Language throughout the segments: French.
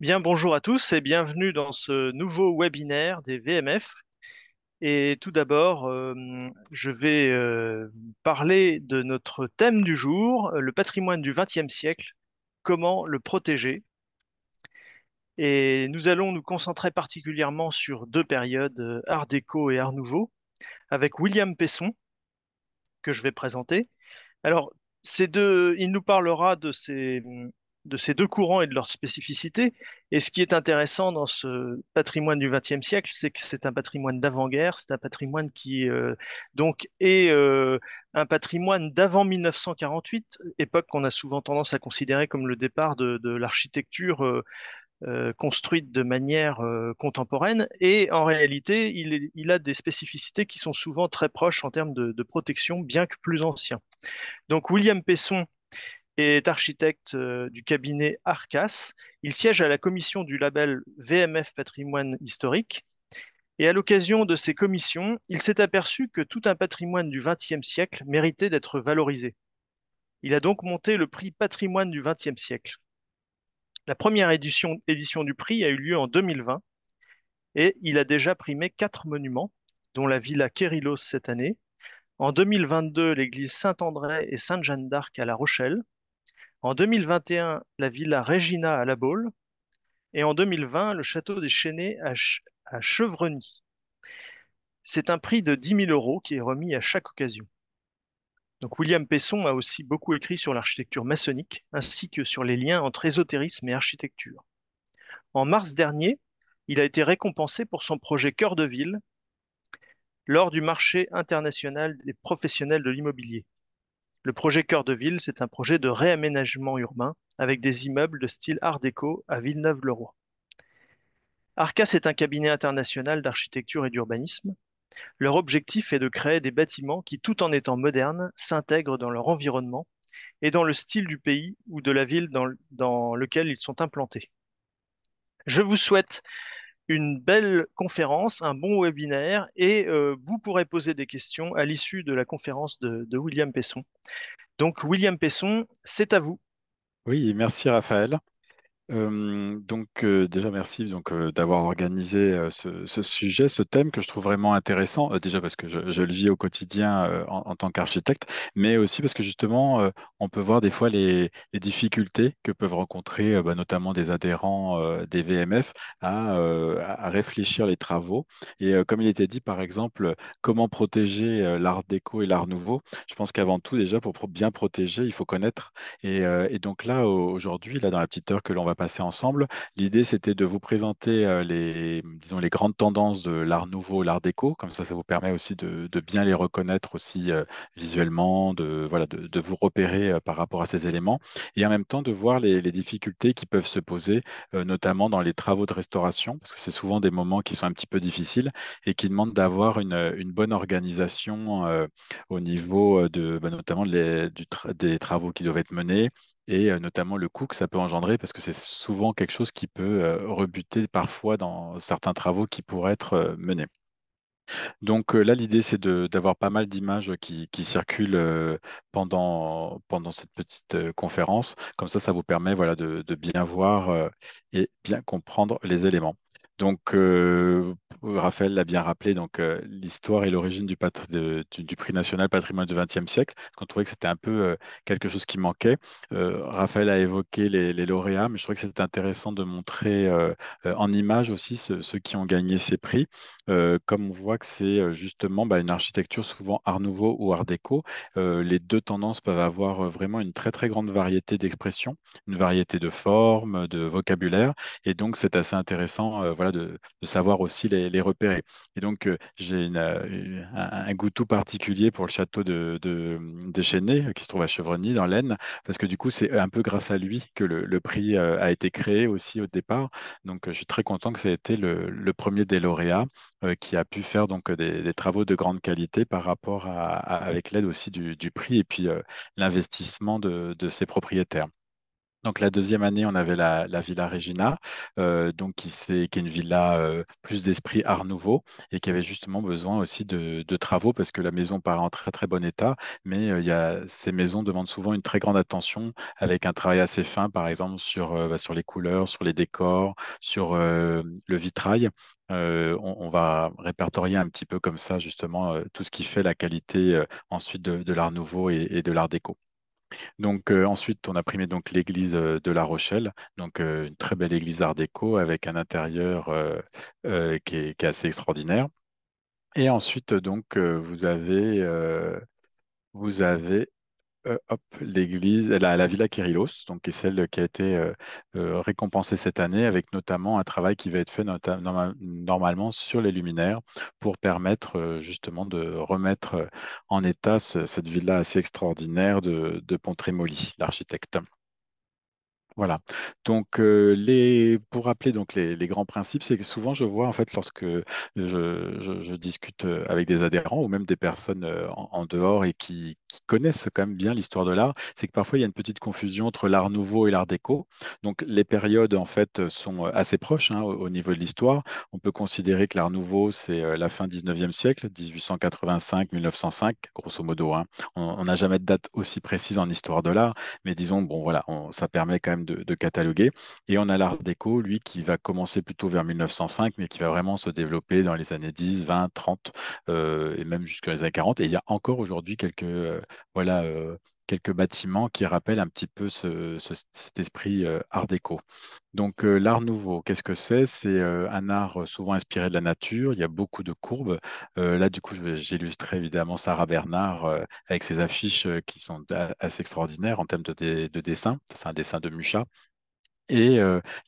Bien, bonjour à tous et bienvenue dans ce nouveau webinaire des VMF. Et tout d'abord, euh, je vais euh, vous parler de notre thème du jour, le patrimoine du XXe siècle, comment le protéger. Et nous allons nous concentrer particulièrement sur deux périodes, euh, Art déco et Art nouveau, avec William Pesson, que je vais présenter. Alors, ces deux, il nous parlera de ces de ces deux courants et de leurs spécificités. Et ce qui est intéressant dans ce patrimoine du XXe siècle, c'est que c'est un patrimoine d'avant-guerre, c'est un patrimoine qui euh, donc est euh, un patrimoine d'avant 1948, époque qu'on a souvent tendance à considérer comme le départ de, l'architecture. Euh, construite de manière contemporaine et en réalité il, a des spécificités qui sont souvent très proches en termes de, de protection bien que plus anciens. Donc William Pesson est architecte euh, du cabinet Arcas. Il siège à la commission du label VMF Patrimoine Historique. Et à l'occasion de ces commissions, il s'est aperçu que tout un patrimoine du XXe siècle méritait d'être valorisé. Il a donc monté le prix Patrimoine du XXe siècle. La première édition, du prix a eu lieu en 2020 et il a déjà primé quatre monuments, dont la villa Kérilos cette année. En 2022, l'église Saint-André et Sainte-Jeanne d'Arc à La Rochelle. En 2021, la villa Regina à La Baule. Et en 2020, le château des Chênais à, Chevreny. C'est un prix de 10 000 euros qui est remis à chaque occasion. Donc William Pesson a aussi beaucoup écrit sur l'architecture maçonnique, ainsi que sur les liens entre ésotérisme et architecture. En mars dernier, il a été récompensé pour son projet Cœur de ville lors du marché international des professionnels de l'immobilier. Le projet Cœur de Ville, c'est un projet de réaménagement urbain avec des immeubles de style Art déco à Villeneuve-le-Roi. Arcas est un cabinet international d'architecture et d'urbanisme. Leur objectif est de créer des bâtiments qui, tout en étant modernes, s'intègrent dans leur environnement et dans le style du pays ou de la ville dans, dans lequel ils sont implantés. Je vous souhaite une belle conférence, un bon webinaire, et euh, vous pourrez poser des questions à l'issue de la conférence de William Pesson. Donc William Pesson, c'est à vous. Oui, merci Raphaël donc déjà merci donc d'avoir organisé ce, sujet, ce thème que je trouve vraiment intéressant déjà parce que je, le vis au quotidien en, tant qu'architecte, mais aussi parce que justement on peut voir des fois les, difficultés que peuvent rencontrer bah, notamment des adhérents des VMF à, réfléchir les travaux. Et comme il était dit par exemple, comment protéger l'art déco et l'art nouveau Je pense qu'avant tout déjà pour bien protéger, il faut connaître. Et, et donc là aujourd'hui là dans la petite heure que l'on va passer ensemble. L'idée, c'était de vous présenter euh, les, les grandes tendances de l'art nouveau, l'art déco. Comme ça, ça vous permet aussi de, bien les reconnaître aussi euh, visuellement, de, voilà, de, vous repérer euh, par rapport à ces éléments. Et en même temps, de voir les, difficultés qui peuvent se poser, notamment dans les travaux de restauration, parce que c'est souvent des moments qui sont un petit peu difficiles et qui demandent d'avoir une, bonne organisation au niveau de, bah, notamment des travaux qui doivent être menés, et notamment le coût que ça peut engendrer, parce que c'est souvent quelque chose qui peut rebuter parfois dans certains travaux qui pourraient être menés. Donc là, l'idée, c'est d'avoir pas mal d'images qui, circulent pendant, pendant cette petite conférence. Comme ça, ça vous permet voilà, de, bien voir et bien comprendre les éléments. Donc, Raphaël l'a bien rappelé, donc l'histoire et l'origine du, prix national patrimoine du XXe siècle, on trouvait que c'était un peu quelque chose qui manquait. Raphaël a évoqué les, lauréats, mais je trouvais que c'était intéressant de montrer en image aussi ceux qui ont gagné ces prix, comme on voit que c'est justement bah, une architecture souvent art nouveau ou art déco. les deux tendances peuvent avoir vraiment une très très grande variété d'expressions, une variété de formes, de vocabulaire, et donc c'est assez intéressant voilà, de savoir aussi les les, repérer. Et donc, euh, j'ai euh, un, un, goût tout particulier pour le château de, de Déchaîné, euh, qui se trouve à Chevrony, dans l'Aisne, parce que du coup, c'est un peu grâce à lui que le, prix a été créé aussi au départ. Donc, je suis très content que ça ait été le, premier des lauréats qui a pu faire donc des, travaux de grande qualité par rapport à, avec l'aide aussi du, prix et puis l'investissement de ses propriétaires. Donc la deuxième année, on avait la, Villa Regina, euh, donc qui, est, une villa euh, plus d'esprit Art Nouveau et qui avait justement besoin aussi de, travaux parce que la maison paraît en très très bon état, mais euh, ces maisons demandent souvent une très grande attention avec un travail assez fin, par exemple sur, bah, les couleurs, sur les décors, sur le vitrail. on, va répertorier un petit peu comme ça justement tout ce qui fait la qualité ensuite de, l'art nouveau et de l'art déco. Donc euh, ensuite, on a primé donc l'église euh, de La Rochelle, donc euh, une très belle église Art déco avec un intérieur qui est, qui, est, assez extraordinaire. Et ensuite, donc vous avez vous avez euh, l'église, la, la, villa Kirillos, donc est celle qui a été euh, euh, récompensée cette année, avec notamment un travail qui va être fait normalement sur les luminaires pour permettre justement de remettre en état cette villa assez extraordinaire de, de Pontremoli, l'architecte. Voilà. Donc, euh, les, pour rappeler donc les, grands principes, c'est que souvent je vois en fait lorsque euh, je, discute euh, avec des adhérents ou même des personnes en, dehors et qui, connaissent quand même bien l'histoire de l'art, c'est que parfois il y a une petite confusion entre l'art nouveau et l'art déco. Donc, les périodes en fait sont assez proches hein, au, niveau de l'histoire. On peut considérer que l'art nouveau c'est la fin 19e siècle, 1885-1905, grosso modo. Hein. On n'a jamais de date aussi précise en histoire de l'art, mais disons bon voilà, ça permet quand même de, cataloguer. Et on a l'art déco, lui, qui va commencer plutôt vers 1905, mais qui va vraiment se développer dans les années 10, 20, 30 et même jusqu'à les années 40. Et il y a encore aujourd'hui quelques euh, voilà, euh, quelques bâtiments qui rappellent un petit peu cet esprit art déco. Donc l'art nouveau, qu'est-ce que c'est C'est un art souvent inspiré de la nature, il y a beaucoup de courbes. là, du coup, j'illustrais évidemment Sarah Bernard avec ses affiches qui sont assez extraordinaires en termes de dessin. C'est un dessin de Mucha, et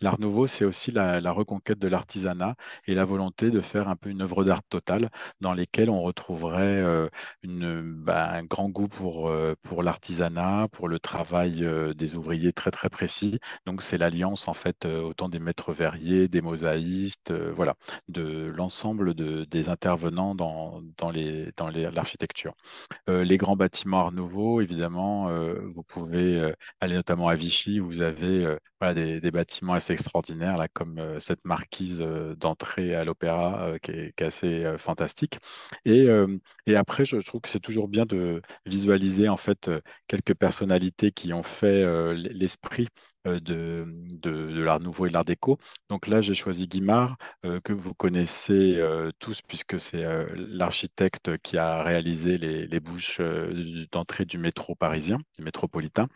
l'art nouveau, c'est aussi la, reconquête de l'artisanat et la volonté de faire un peu une œuvre d'art totale dans lesquelles on retrouverait une, bah, un grand goût pour, pour l'artisanat, pour le travail des ouvriers très très précis. Donc c'est l'alliance en fait autant des maîtres verriers, des mosaïstes, voilà, de l'ensemble des intervenants dans, dans, les, dans l'architecture. Les, grands bâtiments art nouveau, évidemment, vous pouvez aller notamment à Vichy, où vous avez voilà, des des, bâtiments assez extraordinaires, là, comme euh, cette marquise euh, d'entrée à l'opéra euh, qui est, assez fantastique. Et, après, je, trouve que c'est toujours bien de visualiser en fait quelques personnalités qui ont fait l'esprit de, l'art nouveau et de l'art déco. Donc là, j'ai choisi Guimard, que vous connaissez tous, puisque c'est l'architecte qui a réalisé les bouches d'entrée du métro parisien, du métropolitain.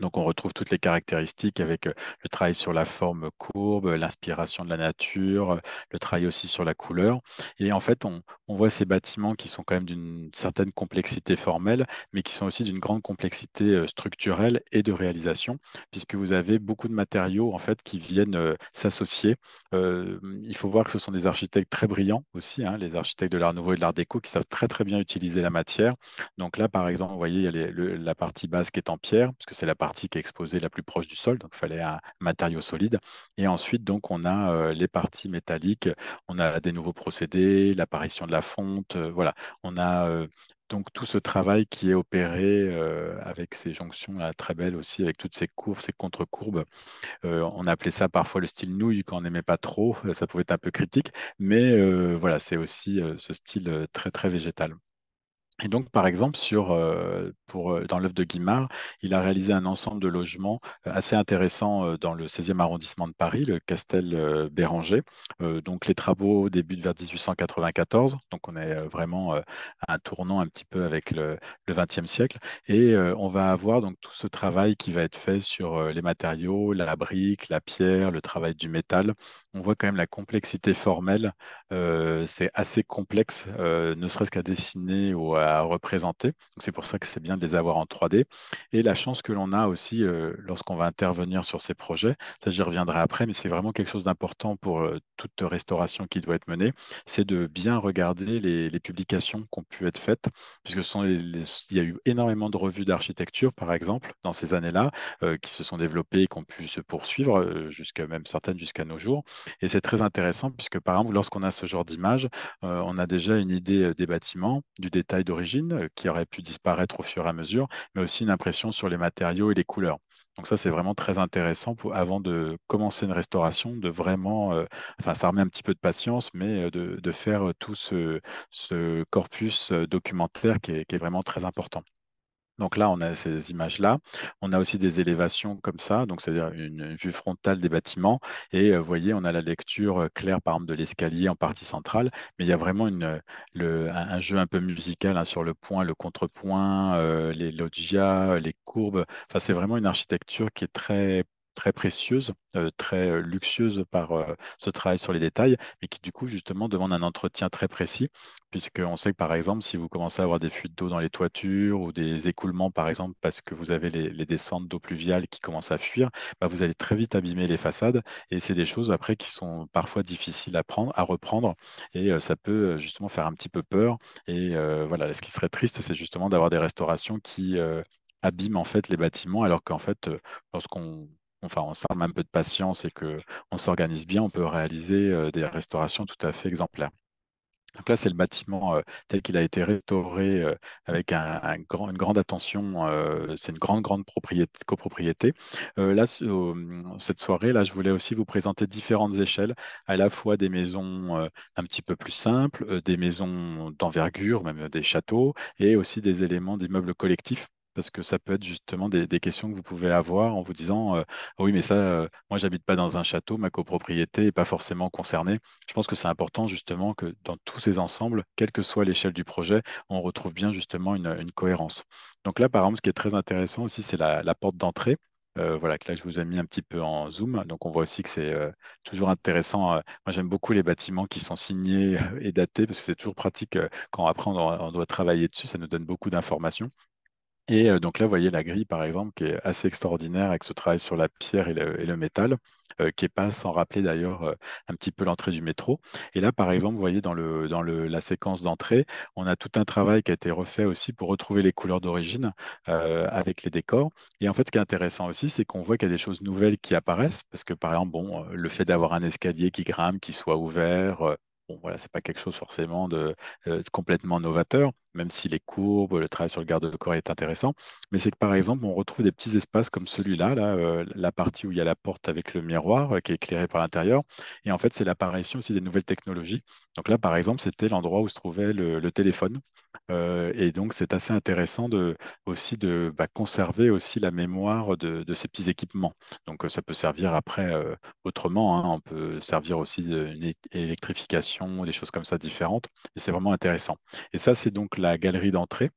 Donc on retrouve toutes les caractéristiques avec le travail sur la forme courbe, l'inspiration de la nature, le travail aussi sur la couleur. Et en fait, on, voit ces bâtiments qui sont quand même d'une certaine complexité formelle, mais qui sont aussi d'une grande complexité structurelle et de réalisation, puisque vous avez beaucoup de matériaux en fait qui viennent s'associer. il faut voir que ce sont des architectes très brillants aussi, hein, les architectes de l'Art Nouveau et de l'Art Déco, qui savent très très bien utiliser la matière. Donc là, par exemple, vous voyez, la partie basse qui est en pierre, puisque c'est la partie qui est exposée la plus proche du sol, donc il fallait un matériau solide. Et ensuite, donc, on a euh, les parties métalliques, on a des nouveaux procédés, l'apparition de la fonte, euh, voilà. On a euh, donc tout ce travail qui est opéré avec ces jonctions très belles aussi, avec toutes ces courbes, ces contre-courbes. on appelait ça parfois le style nouille quand on n'aimait pas trop, ça pouvait être un peu critique, mais voilà, c'est aussi ce style très très végétal. Et donc, par exemple, sur, euh, pour, euh, dans l'œuvre de Guimard, il a réalisé un ensemble de logements euh, assez intéressants dans le 16e arrondissement de Paris, le Castel Béranger. donc, les travaux débutent vers 1894. Donc, on est vraiment à un tournant un petit peu avec le, le 20e siècle. Et on va avoir donc tout ce travail qui va être fait sur les matériaux, la brique, la pierre, le travail du métal on voit quand même la complexité formelle. Euh, c'est assez complexe, euh, ne serait-ce qu'à dessiner ou à représenter. c'est pour ça que c'est bien de les avoir en 3D. Et la chance que l'on a aussi euh, lorsqu'on va intervenir sur ces projets, ça j'y reviendrai après, mais c'est vraiment quelque chose d'important pour toute restauration qui doit être menée, c'est de bien regarder les, publications qui ont pu être faites, puisque il y a eu énormément de revues d'architecture, par exemple, dans ces années-là, qui se sont développées et qui ont pu se poursuivre, jusqu'à même certaines jusqu'à nos jours. Et c'est très intéressant puisque, par exemple, lorsqu'on a ce genre d'image, euh, on a déjà une idée euh, des bâtiments, du détail d'origine euh, qui aurait pu disparaître au fur et à mesure, mais aussi une impression sur les matériaux et les couleurs. Donc ça, c'est vraiment très intéressant avant de commencer une restauration, de vraiment, enfin, ça remet un petit peu de patience, mais de, faire tout ce, corpus documentaire qui est vraiment très important. Donc là, on a ces images-là. On a aussi des élévations comme ça, donc c'est-à-dire une vue frontale des bâtiments. Et euh, vous voyez, on a la lecture euh, claire, par exemple, de l'escalier en partie centrale, mais il y a vraiment un, jeu un peu musical hein, sur le point, le contrepoint, euh, les loggias, les courbes. Enfin, c'est vraiment une architecture qui est très très précieuse, très luxueuse par ce travail sur les détails, mais qui du coup justement demande un entretien très précis, puisqu'on sait que par exemple, si vous commencez à avoir des fuites d'eau dans les toitures ou des écoulements par exemple, parce que vous avez les, descentes d'eau pluviale qui commencent à fuir, bah, vous allez très vite abîmer les façades et c'est des choses après qui sont parfois difficiles à, prendre, à reprendre et ça peut justement faire un petit peu peur. Et voilà, ce qui serait triste, c'est justement d'avoir des restaurations qui abîment en fait les bâtiments alors qu'en fait, lorsqu'on enfin, on s'arme un peu de patience et qu'on s'organise bien, on peut réaliser euh, des restaurations tout à fait exemplaires. Donc là, c'est le bâtiment euh, tel qu'il a été restauré euh, avec une grande attention. c'est une grande, grande propriété, copropriété. là, cette soirée, là, je voulais aussi vous présenter différentes échelles, à la fois des maisons un petit peu plus simples, des maisons d'envergure, même des châteaux, et aussi des éléments d'immeubles collectifs parce que ça peut être justement des, questions que vous pouvez avoir en vous disant euh, ah oui mais ça moi, euh, moi j'habite pas dans un château ma copropriété est pas forcément concernée je pense que c'est important justement que dans tous ces ensembles quelle que soit l'échelle du projet on retrouve bien justement une, cohérence donc là par exemple ce qui est très intéressant aussi c'est la, porte d'entrée euh, voilà que là je vous ai mis un petit peu en zoom donc on voit aussi que c'est toujours intéressant moi j'aime beaucoup les bâtiments qui sont signés et datés parce que c'est toujours pratique quand après on doit travailler dessus ça nous donne beaucoup d'informations et euh, donc là, vous voyez la grille, par exemple, qui est assez extraordinaire avec ce travail sur la pierre et le, métal, euh, qui n'est pas sans rappeler d'ailleurs euh, un petit peu l'entrée du métro. Et là, par exemple, vous voyez dans, la séquence d'entrée, on a tout un travail qui a été refait aussi pour retrouver les couleurs d'origine avec les décors. Et en fait, ce qui est intéressant aussi, c'est qu'on voit qu'il y a des choses nouvelles qui apparaissent, parce que par exemple, bon, le fait d'avoir un escalier qui grimpe, qui soit ouvert, Bon, voilà, c'est pas quelque chose forcément de, euh, complètement novateur, même si les courbes, le travail sur le garde-corps est intéressant. Mais c'est que par mmh. exemple, on retrouve des petits espaces comme celui-là, euh, la partie où il y a la porte avec le miroir euh, qui est éclairé par l'intérieur. Et en fait, c'est l'apparition aussi des nouvelles technologies. Donc là, par exemple, c'était l'endroit où se trouvait le téléphone. Euh, et donc, c'est assez intéressant de, aussi de bah, conserver aussi la mémoire de, ces petits équipements. Donc, euh, ça peut servir après euh, autrement. Hein. on peut servir aussi une électrification, des choses comme ça différentes. Et c'est vraiment intéressant. Et ça, c'est donc la galerie d'entrée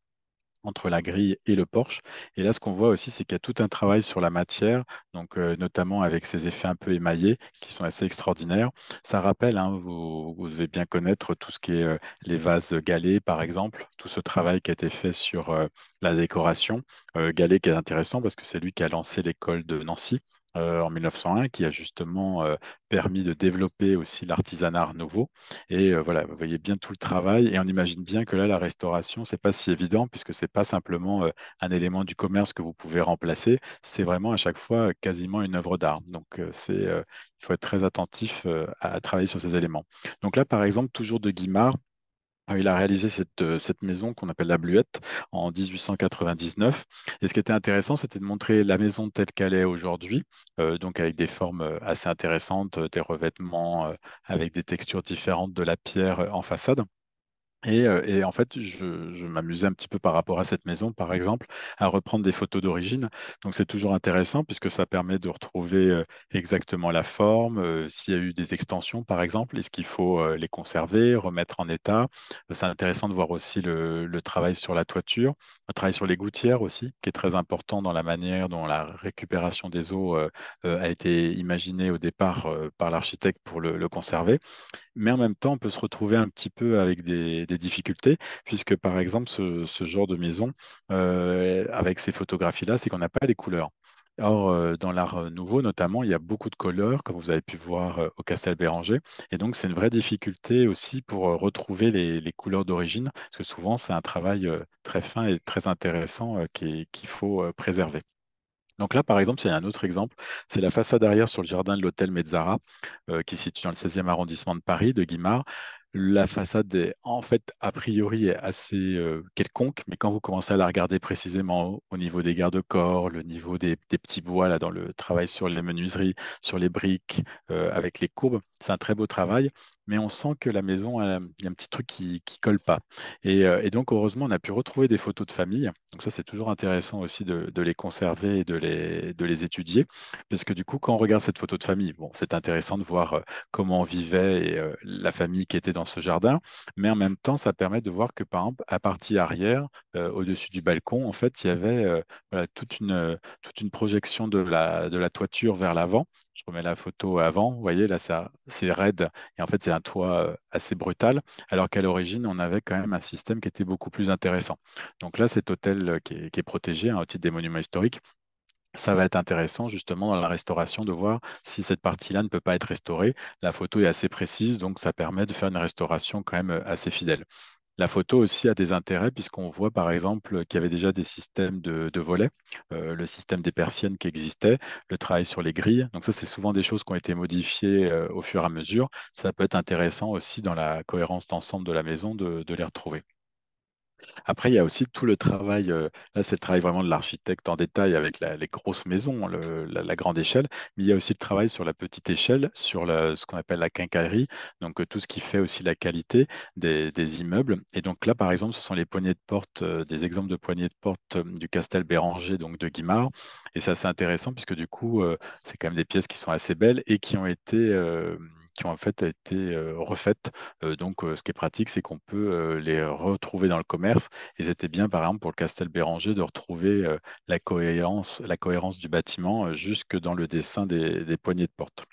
entre la grille et le porche. Et là, ce qu'on voit aussi, c'est qu'il y a tout un travail sur la matière, donc euh, notamment avec ces effets un peu émaillés qui sont assez extraordinaires. Ça rappelle, hein, vous, devez bien connaître tout ce qui est euh, les vases galets, par exemple, tout ce travail qui a été fait sur euh, la décoration. galet, qui est intéressant parce que c'est lui qui a lancé l'école de Nancy. Euh, en 1901 qui a justement euh, permis de développer aussi l'artisanat nouveau. Et euh, voilà, vous voyez bien tout le travail et on imagine bien que là, la restauration, c'est pas si évident puisque c'est pas simplement un élément du commerce que vous pouvez remplacer, c'est vraiment à chaque fois quasiment une œuvre d'art. Donc c'est, il faut être très attentif à, travailler sur ces éléments. Donc là, par exemple, toujours de Guimard, ah, il a réalisé euh, cette, maison qu'on appelle la Bluette en 1899. Et ce qui était intéressant, c'était de montrer la maison telle qu'elle est aujourd'hui, euh, donc avec des formes euh, assez intéressantes, des revêtements avec des textures différentes de la pierre en façade. Et, en fait, je, m'amusais un petit peu par rapport à cette maison, par exemple, à reprendre des photos d'origine. Donc c'est toujours intéressant puisque ça permet de retrouver exactement la forme, s'il y a eu des extensions, par exemple, est-ce qu'il faut les conserver, remettre en état. C'est intéressant de voir aussi le, travail sur la toiture, le travail sur les gouttières aussi, qui est très important dans la manière dont la récupération des eaux a été imaginée au départ par l'architecte pour le, conserver. Mais en même temps, on peut se retrouver un petit peu avec des difficultés, puisque par exemple, ce, genre de maison, euh, avec ces photographies-là, c'est qu'on n'a pas les couleurs. Or, euh, dans l'art euh, nouveau, notamment, il y a beaucoup de couleurs, comme vous avez pu voir au Castel Béranger. Et donc, c'est une vraie difficulté aussi pour retrouver les, couleurs d'origine, parce que souvent, c'est un travail très fin et très intéressant qu'il faut préserver. Donc là, par exemple, c'est un autre exemple, c'est la façade arrière sur le jardin de l'hôtel Mezzara, qui est situé dans le 16e arrondissement de Paris, de Guimard la façade est en fait a priori est assez euh, quelconque, mais quand vous commencez à la regarder précisément au, niveau des garde-corps, le niveau des, petits bois là dans le travail sur les menuiseries, sur les briques, euh, avec les courbes, c'est un très beau travail mais on sent que la maison, il y a un petit truc qui ne colle pas. Euh, et, donc, heureusement, on a pu retrouver des photos de famille. Donc ça, c'est toujours intéressant aussi de, les conserver et de les, étudier, parce que du coup, quand on regarde cette photo de famille, c'est intéressant de voir euh, comment on vivait et euh, la famille qui était dans ce jardin, mais en même temps, ça permet de voir que, par exemple, à partie arrière, au-dessus du balcon, en fait, il y avait toute, une, projection de la toiture vers l'avant je remets la photo avant, vous voyez là c'est raide et en fait c'est un toit euh, assez brutal, alors qu'à l'origine on avait quand même un système qui était beaucoup plus intéressant. Donc là cet hôtel euh, qui est, protégé en hein, au titre des monuments historiques, ça va être intéressant justement dans la restauration de voir si cette partie-là ne peut pas être restaurée. La photo est assez précise, donc ça permet de faire une restauration quand même euh, assez fidèle. La photo aussi a des intérêts puisqu'on voit par exemple qu'il y avait déjà des systèmes de, volets, euh, le système des persiennes qui existait, le travail sur les grilles. Donc ça, c'est souvent des choses qui ont été modifiées euh, au fur et à mesure. Ça peut être intéressant aussi dans la cohérence d'ensemble de la maison de les retrouver. Après, il y a aussi tout le travail, euh, là c'est le travail vraiment de l'architecte en détail avec les grosses maisons, la, grande échelle, mais il y a aussi le travail sur la petite échelle, sur ce qu'on appelle la quincaillerie, donc euh, tout ce qui fait aussi la qualité des, immeubles. Et donc là, par exemple, ce sont les poignées de porte, euh, des exemples de poignées de porte du Castel Béranger, donc de Guimard. Et ça, c'est intéressant puisque du coup, c'est quand même des pièces qui sont assez belles et qui ont été qui ont en fait été refaites. donc, ce qui est pratique, c'est qu'on peut les retrouver dans le commerce. Et c'était bien, par exemple, pour le Castel Béranger, de retrouver la cohérence, la cohérence du bâtiment jusque dans le dessin des, des poignées de porte.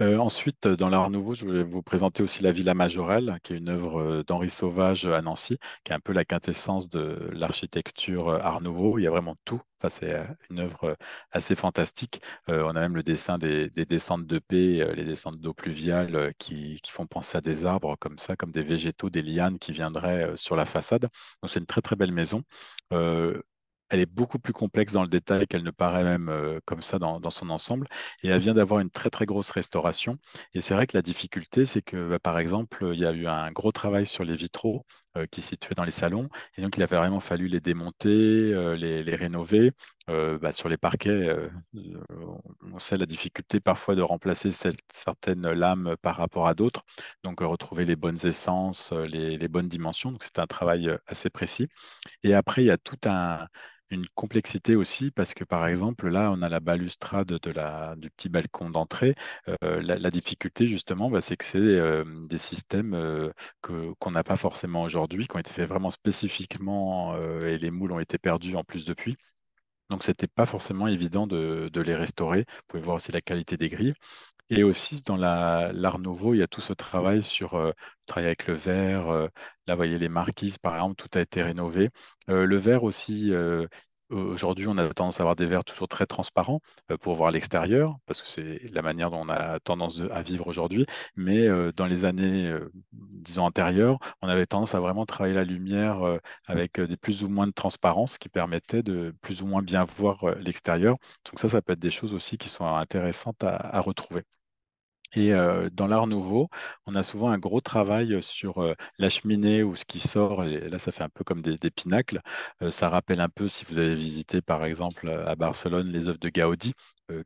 Euh, ensuite, dans l'art nouveau, je voulais vous présenter aussi la Villa Majorelle, qui est une œuvre euh, d'Henri Sauvage euh, à Nancy, qui est un peu la quintessence de l'architecture art nouveau. Il y a vraiment tout. Enfin, c'est une œuvre assez fantastique. on a même le dessin des, descentes de paix, les descentes d'eau pluviale qui, font penser à des arbres comme ça, comme des végétaux, des lianes qui viendraient sur la façade. Donc, c'est une très très belle maison elle est beaucoup plus complexe dans le détail qu'elle ne paraît même euh, comme ça dans, son ensemble. Et elle vient d'avoir une très très grosse restauration. Et c'est vrai que la difficulté, c'est que bah, par exemple, il y a eu un gros travail sur les vitraux euh, qui se situaient dans les salons. Et donc, il avait vraiment fallu les démonter, euh, les, rénover. Euh, bah, sur les parquets, on sait la difficulté parfois de remplacer certaines lames par rapport à d'autres. Donc, retrouver les bonnes essences, les, bonnes dimensions. Donc, c'est un travail assez précis. Et après, il y a tout un, une complexité aussi parce que par exemple là on a la balustrade de la, du petit balcon d'entrée. Euh, la, difficulté justement bah, c'est que c'est euh, des systèmes euh, qu'on n'a pas forcément aujourd'hui, qui ont été faits vraiment spécifiquement et les moules ont été perdus en plus depuis. Donc, ce n'était pas forcément évident de, de, les restaurer. Vous pouvez voir aussi la qualité des grilles. Et aussi, dans l'art nouveau, il y a tout ce travail sur euh, travail avec le verre. Euh, là, vous voyez les marquises, par exemple, tout a été rénové. Euh, le verre aussi, Aujourd'hui, on a tendance à avoir des verres toujours très transparents euh, pour voir l'extérieur, parce que c'est la manière dont on a tendance à vivre aujourd'hui. Mais euh, dans les années, euh, disons, antérieures, on avait tendance à vraiment travailler la lumière avec des plus ou moins de transparence qui permettait de plus ou moins bien voir l'extérieur. Donc ça, ça peut être des choses aussi qui sont intéressantes à retrouver. Et euh, dans l'art nouveau, on a souvent un gros travail euh, sur euh, la cheminée ou ce qui sort. là, ça fait un peu comme des, pinacles. ça rappelle un peu, si vous avez visité par exemple à Barcelone, les œuvres de Gaudi,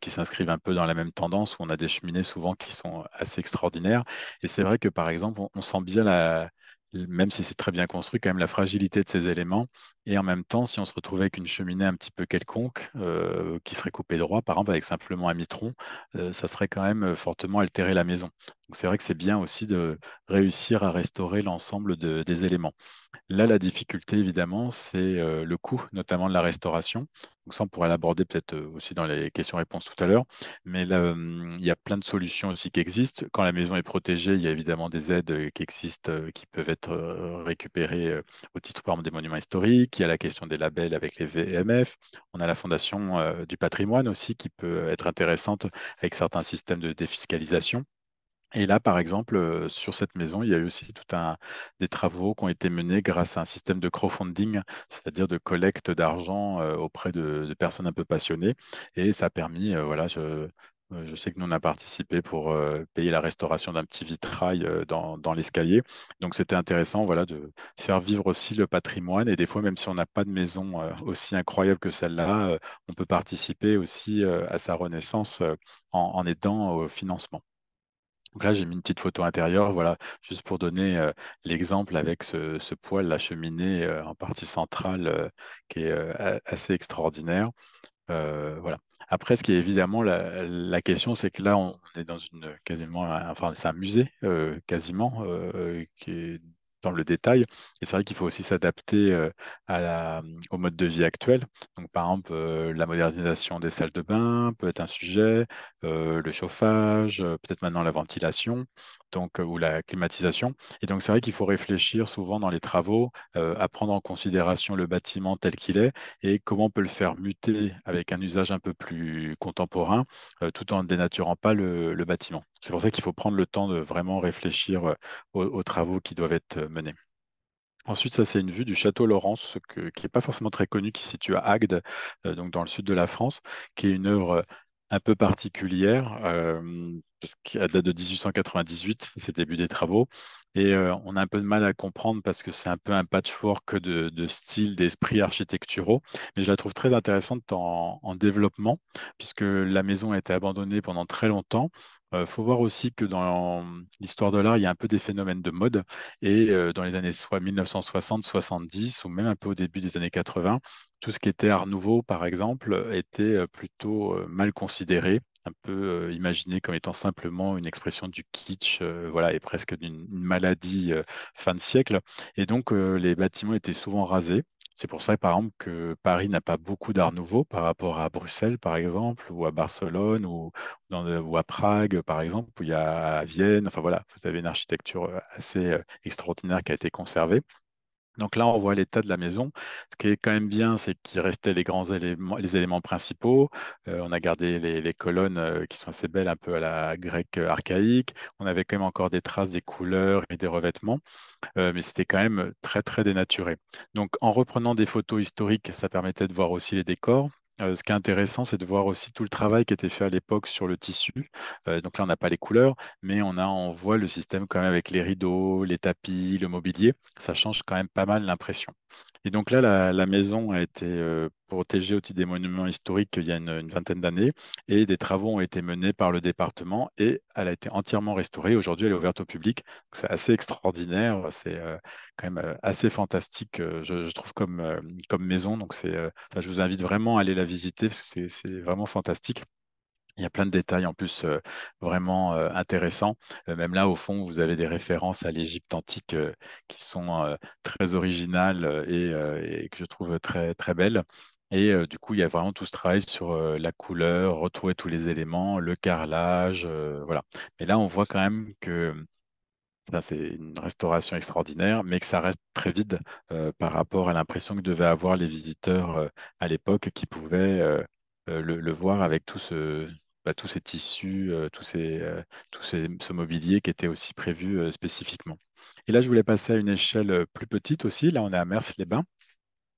qui s'inscrivent un peu dans la même tendance, où on a des cheminées souvent qui sont assez extraordinaires. Et c'est vrai que par exemple, on sent bien la, même si c'est très bien construit, quand même la fragilité de ces éléments. Et en même temps, si on se retrouvait avec une cheminée un petit peu quelconque, euh, qui serait coupée droit, par exemple avec simplement un mitron, euh, ça serait quand même euh, fortement altéré la maison. Donc c'est vrai que c'est bien aussi de réussir à restaurer l'ensemble des éléments. Là, la difficulté, évidemment, c'est le coût, notamment de la restauration. Donc ça, on pourrait l'aborder peut-être euh, aussi dans les questions-réponses tout à l'heure. Mais hum, il y a plein de solutions aussi qui existent. Quand la maison est protégée, il y a évidemment des aides euh, qui existent, euh, qui peuvent être récupérées au titre par exemple, des monuments historiques. Il y a la question des labels avec les VMF. On a la fondation du patrimoine aussi qui peut être intéressante avec certains systèmes de défiscalisation. Et là, par exemple, euh, sur cette maison, il y a eu aussi tout un des travaux qui ont été menés grâce à un système de crowdfunding, c'est-à-dire de collecte d'argent euh, auprès de, personnes un peu passionnées. Et ça a permis, euh, voilà, je, sais que nous, on a participé pour payer la restauration d'un petit vitrail dans, l'escalier. Donc, c'était intéressant voilà, de faire vivre aussi le patrimoine. Et des fois, même si on n'a pas de maison aussi incroyable que celle-là, on peut participer aussi à sa renaissance en aidant au financement. Donc là, j'ai mis une petite photo intérieure, voilà, juste pour donner euh, l'exemple avec ce, ce, poêle, la cheminée euh, en partie centrale euh, qui est assez extraordinaire. voilà. Après, ce qui est évidemment la, question, c'est que là, on est dans une quasiment, c'est un musée quasiment qui est le détail. Et c'est vrai qu'il faut aussi s'adapter euh, au mode de vie actuel. Donc, par exemple, euh, la modernisation des salles de bain peut être un sujet, euh, le chauffage, peut-être maintenant la ventilation donc, ou la climatisation. Et donc, c'est vrai qu'il faut réfléchir souvent dans les travaux à prendre en considération le bâtiment tel qu'il est et comment on peut le faire muter avec un usage un peu plus contemporain tout en dénaturant pas le, bâtiment. C'est pour ça qu'il faut prendre le temps de vraiment réfléchir aux, travaux qui doivent être menés. Ensuite, ça, c'est une vue du château Laurence, qui n'est pas forcément très connu, qui se situe à Agde, donc dans le sud de la France, qui est une œuvre un peu particulière, euh, parce qu'elle date de 1898, c'est le début des travaux. Et euh, on a un peu de mal à comprendre parce que c'est un peu un patchwork de, styles, d'esprits architecturaux. Mais je la trouve très intéressante en, développement, puisque la maison a été abandonnée pendant très longtemps. Il euh, faut voir aussi que dans l'histoire de l'art, il y a un peu des phénomènes de mode. Et dans les années 1960, 70, ou même un peu au début des années 80, tout ce qui était art nouveau, par exemple, euh, était euh, plutôt euh, mal considéré, un peu imaginé comme étant simplement une expression du kitsch, voilà, et presque d'une maladie fin de siècle. Et donc, les bâtiments étaient souvent rasés. C'est pour ça, par exemple, que Paris n'a pas beaucoup d'art nouveau par rapport à Bruxelles, par exemple, ou à Barcelone, ou, à Prague, par exemple, ou à Vienne. Enfin voilà, vous avez une architecture assez extraordinaire qui a été conservée. Donc là, on voit l'état de la maison. Ce qui est quand même bien, c'est qu'il restait les grands éléments, les éléments principaux. Euh, on a gardé les, colonnes euh, qui sont assez belles, un peu à la grecque euh, archaïque. On avait quand même encore des traces des couleurs et des revêtements, mais c'était quand même très très dénaturé. Donc en reprenant des photos historiques, ça permettait de voir aussi les décors ce qui est intéressant, c'est de voir aussi tout le travail qui était fait à l'époque sur le tissu. donc là, on n'a pas les couleurs, mais on, on voit le système quand même avec les rideaux, les tapis, le mobilier. Ça change quand même pas mal l'impression. Et donc là, la, maison a été euh, protégée au titre des monuments historiques il y a une, vingtaine d'années et des travaux ont été menés par le département et elle a été entièrement restaurée. Aujourd'hui, elle est ouverte au public. C'est assez extraordinaire, c'est euh, quand même euh, assez fantastique, je, trouve, comme, maison. Donc je vous invite vraiment à aller la visiter parce que c'est vraiment fantastique il y a plein de détails en plus euh, vraiment euh, intéressants. Euh, même là, au fond, vous avez des références à l'Égypte antique qui sont très originales et, que je trouve très, très belles. Et du coup, il y a vraiment tout ce travail sur la couleur, retrouver tous les éléments, le carrelage, voilà. Mais là, on voit quand même que hum, ça c'est une restauration extraordinaire, mais que ça reste très vide par rapport à l'impression que devaient avoir les visiteurs à l'époque qui pouvaient le, voir avec tout ce, bah, tous ces tissus, tous ces, tous ces, mmh, ce mobilier qui était aussi prévu spécifiquement. Et là, je voulais passer à une échelle plus petite aussi. Là, on est à Mers-les-Bains.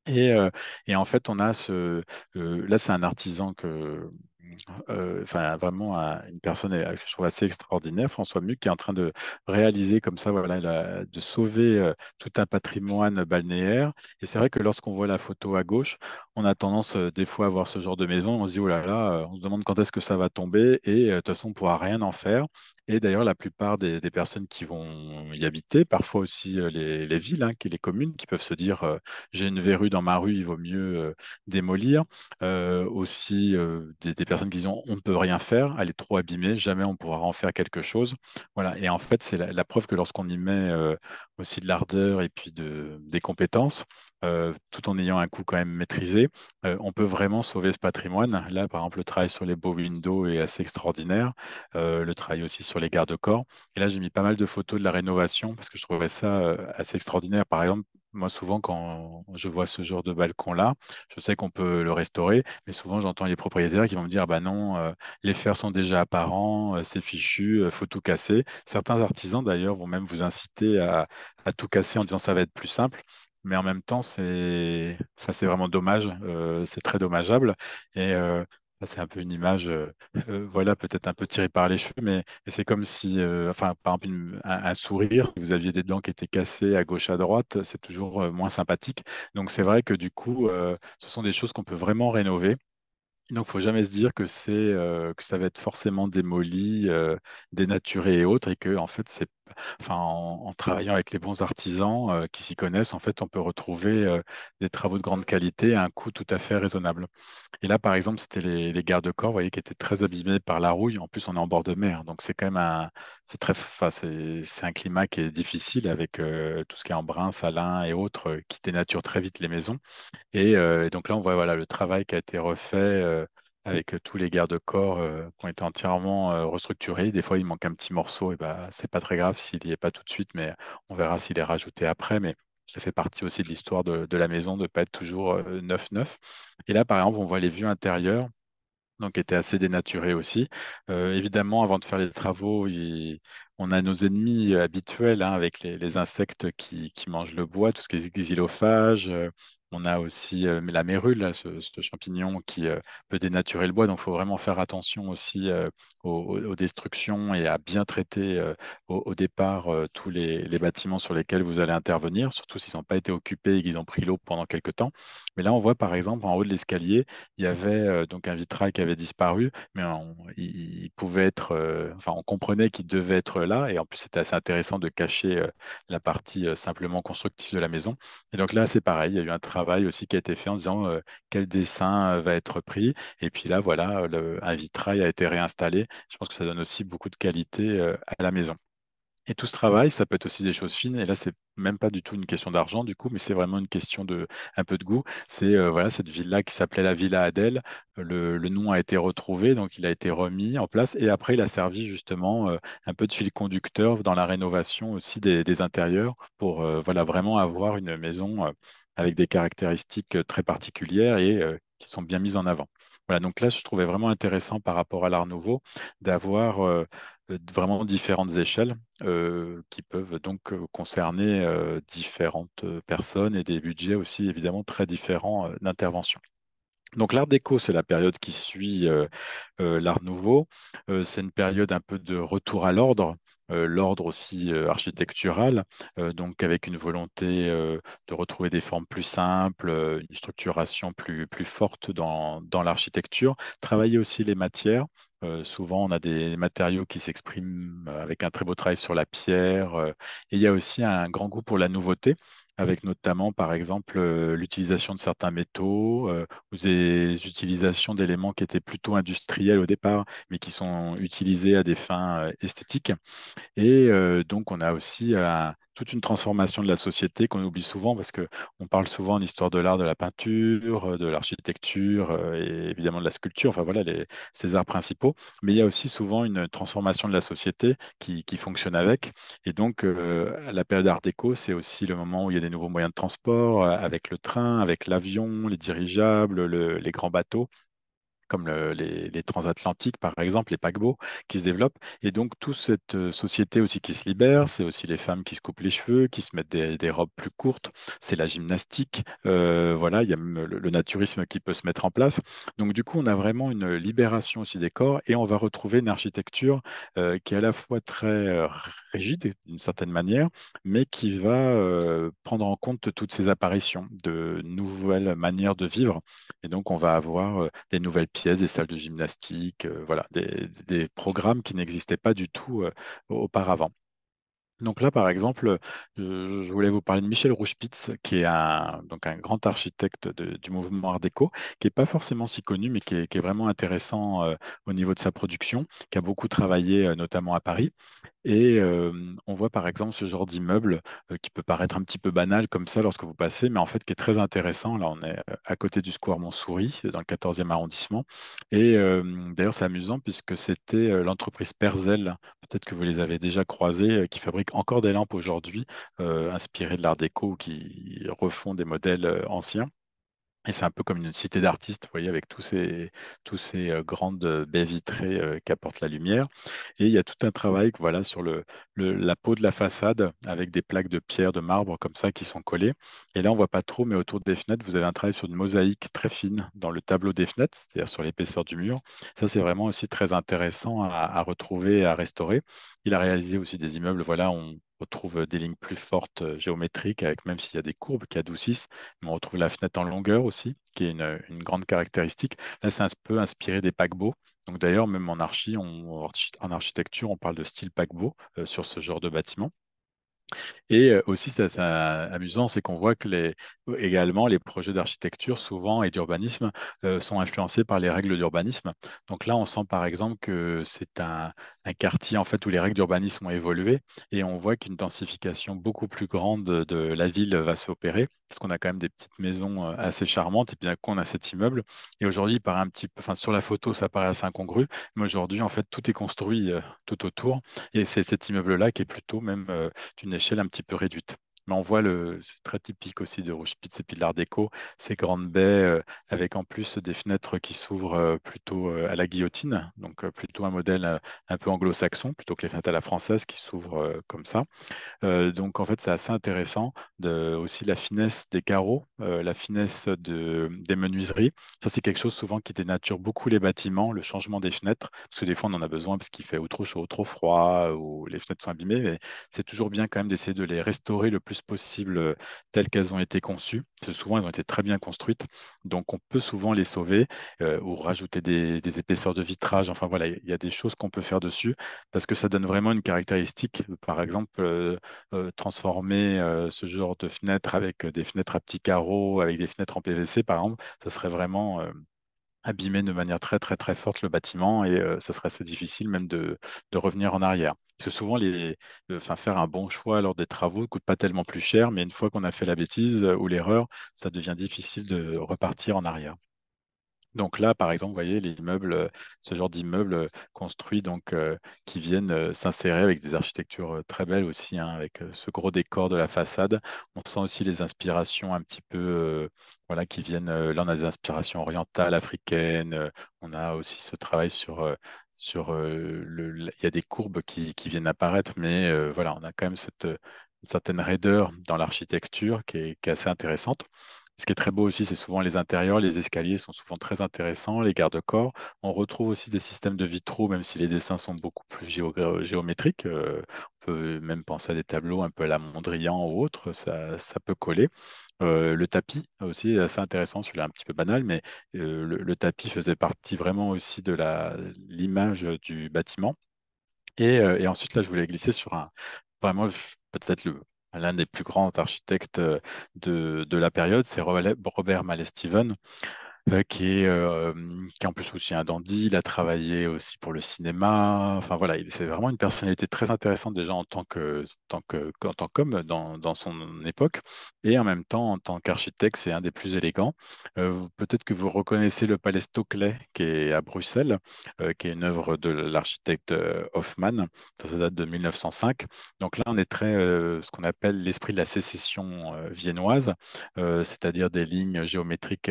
Et, et, en fait, on a ce. là, c'est un artisan que, euh, enfin vraiment une personne euh, que je trouve assez extraordinaire, François Muc, qui est en train de réaliser comme ça, voilà, de sauver euh, tout un patrimoine balnéaire. Et c'est vrai que lorsqu'on voit la photo à gauche, on a tendance des fois à voir ce genre de maison, on se dit, oh là là, on se demande quand est-ce que ça va tomber, et de toute façon, on ne pourra rien en faire. Et d'ailleurs, la plupart des, personnes qui vont y habiter, parfois aussi les, villes, hein, les communes, qui peuvent se dire j'ai une verrue dans ma rue, il vaut mieux démolir. aussi des, des, personnes qui disent on ne peut rien faire, elle est trop abîmée, jamais on pourra en faire quelque chose. Voilà. Et en fait, c'est la, preuve que lorsqu'on y met euh, aussi de l'ardeur et puis de, des compétences, euh, tout en ayant un coût quand même maîtrisé, euh, on peut vraiment sauver ce patrimoine. Là, par exemple, le travail sur les beaux windows est assez extraordinaire. le travail aussi sur les garde-corps. Et là, j'ai mis pas mal de photos de la rénovation parce que je trouvais ça assez extraordinaire. Par exemple, moi, souvent, quand je vois ce genre de balcon-là, je sais qu'on peut le restaurer, mais souvent, j'entends les propriétaires qui vont me dire Bah non, euh, les fers sont déjà apparents, euh, c'est fichu, il euh, faut tout casser. Certains artisans, d'ailleurs, vont même vous inciter à, tout casser en disant Ça va être plus simple. Mais en même temps, c'est vraiment dommage, c'est très dommageable. Et c'est un peu une image, euh, euh, voilà, peut-être un peu tirée par les cheveux, mais, c'est comme si, euh, enfin, par exemple, un, sourire, vous aviez des dents qui étaient cassées à gauche, à droite, c'est toujours moins sympathique. Donc, c'est vrai que du coup, ce sont des choses qu'on peut vraiment rénover. Donc, il faut jamais se dire que c'est que ça va être forcément démoli, dénaturé et autres, et que en fait, c'est en, travaillant avec les bons artisans euh, qui s'y connaissent, en fait, on peut retrouver euh, des travaux de grande qualité à un coût tout à fait raisonnable. Et là, par exemple, c'était les, les gardes-corps, voyez, qui étaient très abîmés par la rouille. En plus, on est en bord de mer, hein, donc c'est quand même un, c'est très, c'est, un climat qui est difficile avec euh, tout ce qui est embrun, salin et autres qui dénaturent très vite les maisons. Et, donc là, on voit voilà le travail qui a été refait avec tous les garde-corps qui ont été entièrement restructurés. Des fois, il manque un petit morceau, et bah, c'est pas très grave s'il n'y est pas tout de suite, mais on verra s'il est rajouté après. Mais ça fait partie aussi de l'histoire de, la maison, de ne pas être toujours neuf neuf. Et là, par exemple, on voit les vues intérieures, donc étaient assez dénaturées aussi. évidemment, avant de faire les travaux, on a nos ennemis habituels hein, avec les, insectes qui, qui, mangent le bois, tout ce qui est xylophages, on a aussi euh, mais la mérule, ce, champignon qui euh, peut dénaturer le bois. Donc, il faut vraiment faire attention aussi euh, aux, destructions et à bien traiter au, départ tous les, bâtiments sur lesquels vous allez intervenir, surtout s'ils n'ont pas été occupés et qu'ils ont pris l'eau pendant quelques temps. Mais là, on voit par exemple en haut de l'escalier, il y avait donc un vitrail qui avait disparu, mais on, on comprenait qu'il devait être là. Et en plus, c'était assez intéressant de cacher la partie simplement constructive de la maison. Et donc là, c'est pareil, il y a eu un travail travail aussi qui a été fait en disant euh, quel dessin euh, va être pris. Et puis là, voilà, un vitrail a été réinstallé. Je pense que ça donne aussi beaucoup de qualité euh, à la maison. Et tout ce travail, ça peut être aussi des choses fines. Et là, c'est même pas du tout une question d'argent du coup, mais c'est vraiment une question de un peu de goût. C'est voilà cette villa qui s'appelait la Villa Adèle. Le, nom a été retrouvé, donc il a été remis en place. Et après, il a servi justement un peu de fil conducteur dans la rénovation aussi des, intérieurs pour voilà vraiment avoir une maison avec des caractéristiques euh, très particulières et euh, qui sont bien mises en avant. Voilà, donc là, je trouvais vraiment intéressant par rapport à l'art nouveau d'avoir euh, vraiment différentes échelles qui peuvent donc concerner différentes personnes et des budgets aussi évidemment très différents d'intervention. Donc l'art déco, c'est la période qui suit l'art nouveau. c'est une période un peu de retour à l'ordre euh, l'ordre aussi euh, architectural, euh, donc avec une volonté de retrouver des formes plus simples, une structuration plus, forte dans, l'architecture, travailler aussi les matières. souvent, on a des matériaux qui s'expriment avec un très beau travail sur la pierre. et il y a aussi un grand goût pour la nouveauté avec notamment, par exemple, euh, l'utilisation de certains métaux euh, ou des utilisations d'éléments qui étaient plutôt industriels au départ, mais qui sont utilisés à des fins euh, esthétiques. Et donc, on a aussi toute une transformation de la société qu'on oublie souvent parce qu'on parle souvent en histoire de l'art de la peinture, euh, de l'architecture euh, et évidemment de la sculpture, enfin voilà les, ces arts principaux, mais il y a aussi souvent une transformation de la société qui, fonctionne avec. Et donc euh, la période art déco, c'est aussi le moment où il y a des nouveaux moyens de transport avec le train, avec l'avion, les dirigeables, les grands bateaux comme les, transatlantiques, par exemple, les paquebots qui se développent. Et donc, toute cette euh, société aussi qui se libère, c'est aussi les femmes qui se coupent les cheveux, qui se mettent des, robes plus courtes, c'est la gymnastique, euh, voilà, il y a même le, naturisme qui peut se mettre en place. Donc, du coup, on a vraiment une libération aussi des corps et on va retrouver une architecture euh, qui est à la fois très rigide d'une certaine manière, mais qui va prendre en compte toutes ces apparitions de nouvelles manières de vivre. Et donc, on va avoir des nouvelles pièces, des salles de gymnastique, voilà, des, programmes qui n'existaient pas du tout auparavant. Donc là, par exemple, je voulais vous parler de Michel Rouchpitz, qui est un, donc un grand architecte du mouvement Art déco, qui n'est pas forcément si connu, mais qui est, vraiment intéressant au niveau de sa production, qui a beaucoup travaillé notamment à Paris. Et on voit par exemple ce genre d'immeuble qui peut paraître un petit peu banal comme ça lorsque vous passez, mais en fait qui est très intéressant. Là, on est à côté du square Montsouris, dans le 14e arrondissement. Et d'ailleurs, c'est amusant puisque c'était l'entreprise Perzel, peut-être que vous les avez déjà croisés, qui fabrique encore des lampes aujourd'hui, inspirées de l'art déco, qui refont des modèles anciens. Et c'est un peu comme une cité d'artistes, vous voyez, avec tous ces, tous ces grandes baies vitrées qu'apporte la lumière. Et il y a tout un travail voilà, sur la peau de la façade, avec des plaques de pierre, de marbre comme ça, qui sont collées. Et là, on ne voit pas trop, mais autour des fenêtres, vous avez un travail sur une mosaïque très fine dans le tableau des fenêtres, c'est-à-dire sur l'épaisseur du mur. Ça, c'est vraiment aussi très intéressant à, à retrouver, à restaurer. Il a réalisé aussi des immeubles, voilà, on, on retrouve des lignes plus fortes géométriques, avec même s'il y a des courbes qui adoucissent, mais on retrouve la fenêtre en longueur aussi, qui est une, grande caractéristique. Là, c'est un peu inspiré des paquebots. Donc d'ailleurs, même en, archi, en architecture, on parle de style paquebot sur ce genre de bâtiment. Et euh, aussi, c'est amusant, c'est qu'on voit que les, également les projets d'architecture, souvent, et d'urbanisme, euh, sont influencés par les règles d'urbanisme. Donc là, on sent par exemple que c'est un, quartier en fait où les règles d'urbanisme ont évolué, et on voit qu'une densification beaucoup plus grande de, la ville va s'opérer, parce qu'on a quand même des petites maisons euh, assez charmantes, et bien qu'on a cet immeuble. Et aujourd'hui, un petit sur la photo, ça paraît assez incongru, mais aujourd'hui, en fait, tout est construit tout autour, et c'est cet immeuble-là qui est plutôt même euh, d'une échelle un petit peu réduite on voit le, c'est très typique aussi de Rouspitz et puis de l'Art déco, ces grandes baies euh, avec en plus des fenêtres qui s'ouvrent euh, plutôt euh, à la guillotine, donc plutôt un modèle un peu anglo-saxon plutôt que les fenêtres à la française qui s'ouvrent comme ça. donc en fait, c'est assez intéressant de, aussi la finesse des carreaux, la finesse de, des menuiseries. Ça, c'est quelque chose souvent qui dénature beaucoup les bâtiments, le changement des fenêtres, parce que des fois, on en a besoin parce qu'il fait ou trop chaud, ou trop froid, ou les fenêtres sont abîmées, mais c'est toujours bien quand même d'essayer de les restaurer le plus possibles euh, telles qu'elles ont été conçues. souvent, elles ont été très bien construites, donc on peut souvent les sauver euh, ou rajouter des, épaisseurs de vitrage. Enfin voilà, il y a des choses qu'on peut faire dessus parce que ça donne vraiment une caractéristique. Par exemple, euh, transformer ce genre de fenêtre avec des fenêtres à petits carreaux, avec des fenêtres en PVC, par exemple, ça serait vraiment abîmer de manière très très très forte le bâtiment et ce ça serait assez difficile même de, revenir en arrière. Parce que souvent, les, faire un bon choix lors des travaux ne coûte pas tellement plus cher, mais une fois qu'on a fait la bêtise ou l'erreur, ça devient difficile de repartir en arrière. Donc là, par exemple, vous voyez les immeubles ce genre d'immeubles construits donc qui viennent s'insérer avec des architectures très belles aussi, hein, avec ce gros décor de la façade. On sent aussi les inspirations un petit peu voilà, qui viennent. là, on a des inspirations orientales, africaines. Euh, on a aussi ce travail sur euh, euh, il y a des courbes qui, viennent apparaître, mais voilà, on a quand même cette une certaine raideur dans l'architecture qui est, assez intéressante. Ce qui est très beau aussi, c'est souvent les intérieurs, les escaliers sont souvent très intéressants, les garde-corps. On retrouve aussi des systèmes de vitraux, même si les dessins sont beaucoup plus géométriques. on peut même penser à des tableaux un peu à la Mondrian ou autre, ça peut coller. Euh, le tapis aussi assez intéressant, celui-là un petit peu banal, mais euh, le, tapis faisait partie vraiment aussi de l'image du bâtiment. Euh, et, ensuite, là, je voulais glisser sur un, vraiment peut-être l'un des plus grands architectes de, la période, c'est Robert Steven. Bah, qui, est, qui en plus aussi un dandy. Il a travaillé aussi pour le cinéma. Enfin voilà, c'est vraiment une personnalité très intéressante déjà en tant que, tant en tant qu'homme dans, dans, son époque et en même temps en tant qu'architecte, c'est un des plus élégants. Euh, peut-être que vous reconnaissez le Palais Stoclet qui est à Bruxelles, euh, qui est une œuvre de l'architecte euh, Hoffmann. Ça, ça, date de 1905. Donc là, on est très ce qu'on appelle l'esprit de la sécession viennoise, c'est-à-dire des lignes géométriques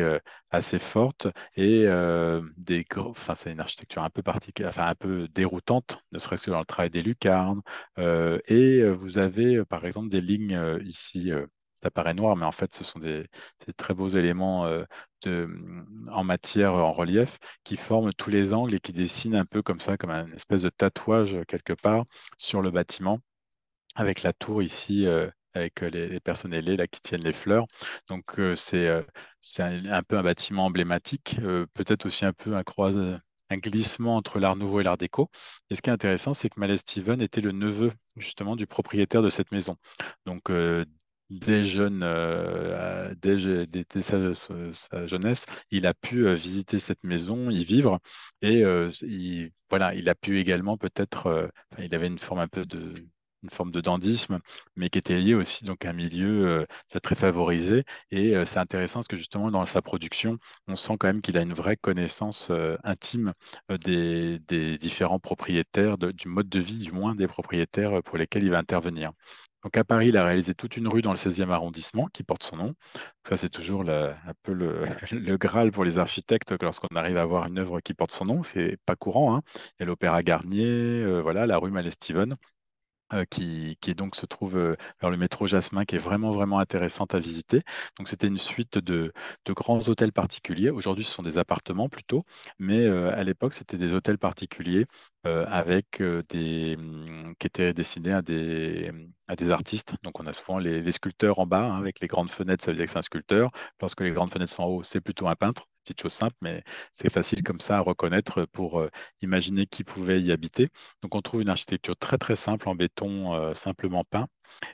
assez fortes forte et euh, des enfin c'est une architecture un peu particulière, enfin un peu déroutante, ne serait-ce que dans le travail des lucarnes. et vous avez par exemple des lignes ici. ça paraît noir, mais en fait, ce sont des, très beaux éléments de, mmh, en matière, en relief, qui forment tous les angles et qui dessinent un peu comme ça, comme un espèce de tatouage quelque part sur le bâtiment, avec la tour ici avec euh, les, personnes ailées là, qui tiennent les fleurs. Donc euh, c'est euh, un, peu un bâtiment emblématique, peut-être aussi un peu un, glissement entre l'art nouveau et l'art déco. Et ce qui est intéressant, c'est que Malé Steven était le neveu justement du propriétaire de cette maison. Donc dès jeune, sa, jeunesse, il a pu visiter cette maison, y vivre, et voilà, il a pu également peut-être, il avait une forme un peu de une forme de dandisme, mais qui était lié aussi donc à un milieu euh, très favorisé. Et euh, c'est intéressant parce que justement dans sa production, on sent quand même qu'il a une vraie connaissance euh, intime des, différents propriétaires, du mode de vie du moins des propriétaires pour lesquels il va intervenir. Donc à Paris, il a réalisé toute une rue dans le 16e arrondissement qui porte son nom. ça, c'est toujours un peu le, Graal pour les architectes lorsqu'on arrive à avoir une œuvre qui porte son nom. C'est pas courant. Hein. Il y a l'Opéra Garnier, voilà, la rue Malestivonne. Euh, qui, donc se trouve euh, vers le métro Jasmin, qui est vraiment, vraiment intéressante à visiter. Donc, c'était une suite de, de, grands hôtels particuliers. Aujourd'hui, ce sont des appartements plutôt, mais euh, à l'époque, c'était des hôtels particuliers euh, avec euh, des mm, qui étaient dessinés mm, à des, artistes. Donc on a souvent les, sculpteurs en bas, hein, avec les grandes fenêtres, ça veut dire que c'est un sculpteur. Lorsque les grandes fenêtres sont en haut, c'est plutôt un peintre. Petite chose simple, mais c'est facile comme ça à reconnaître pour euh, imaginer qui pouvait y habiter. Donc on trouve une architecture très très simple en béton, simplement peint,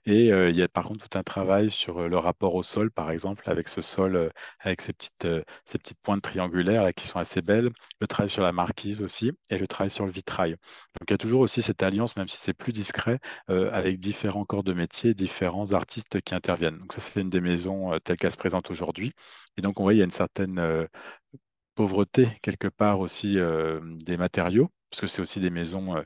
et il y a par contre tout un travail sur le rapport au sol, par exemple, avec ce sol, avec ces petites, pointes triangulaires qui sont assez belles. Le travail sur la marquise aussi et le travail sur le vitrail. Donc il y a toujours aussi cette alliance, même si c'est plus discret, avec différents corps de métier, différents artistes qui interviennent. Donc ça, c'est une des maisons telles qu'elle se présente aujourd'hui. Et donc on voit, il y a une certaine pauvreté quelque part aussi des matériaux parce que c'est aussi des maisons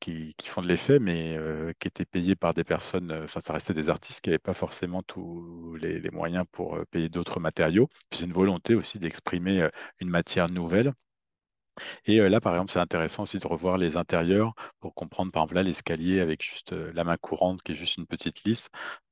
qui, font de l'effet, mais qui étaient payées par des personnes, enfin ça restait des artistes qui n'avaient pas forcément tous les, moyens pour payer d'autres matériaux. Puis c'est une volonté aussi d'exprimer une matière nouvelle. Et là, par exemple, c'est intéressant aussi de revoir les intérieurs pour comprendre, par exemple, là, l'escalier avec juste la main courante qui est juste une petite lisse.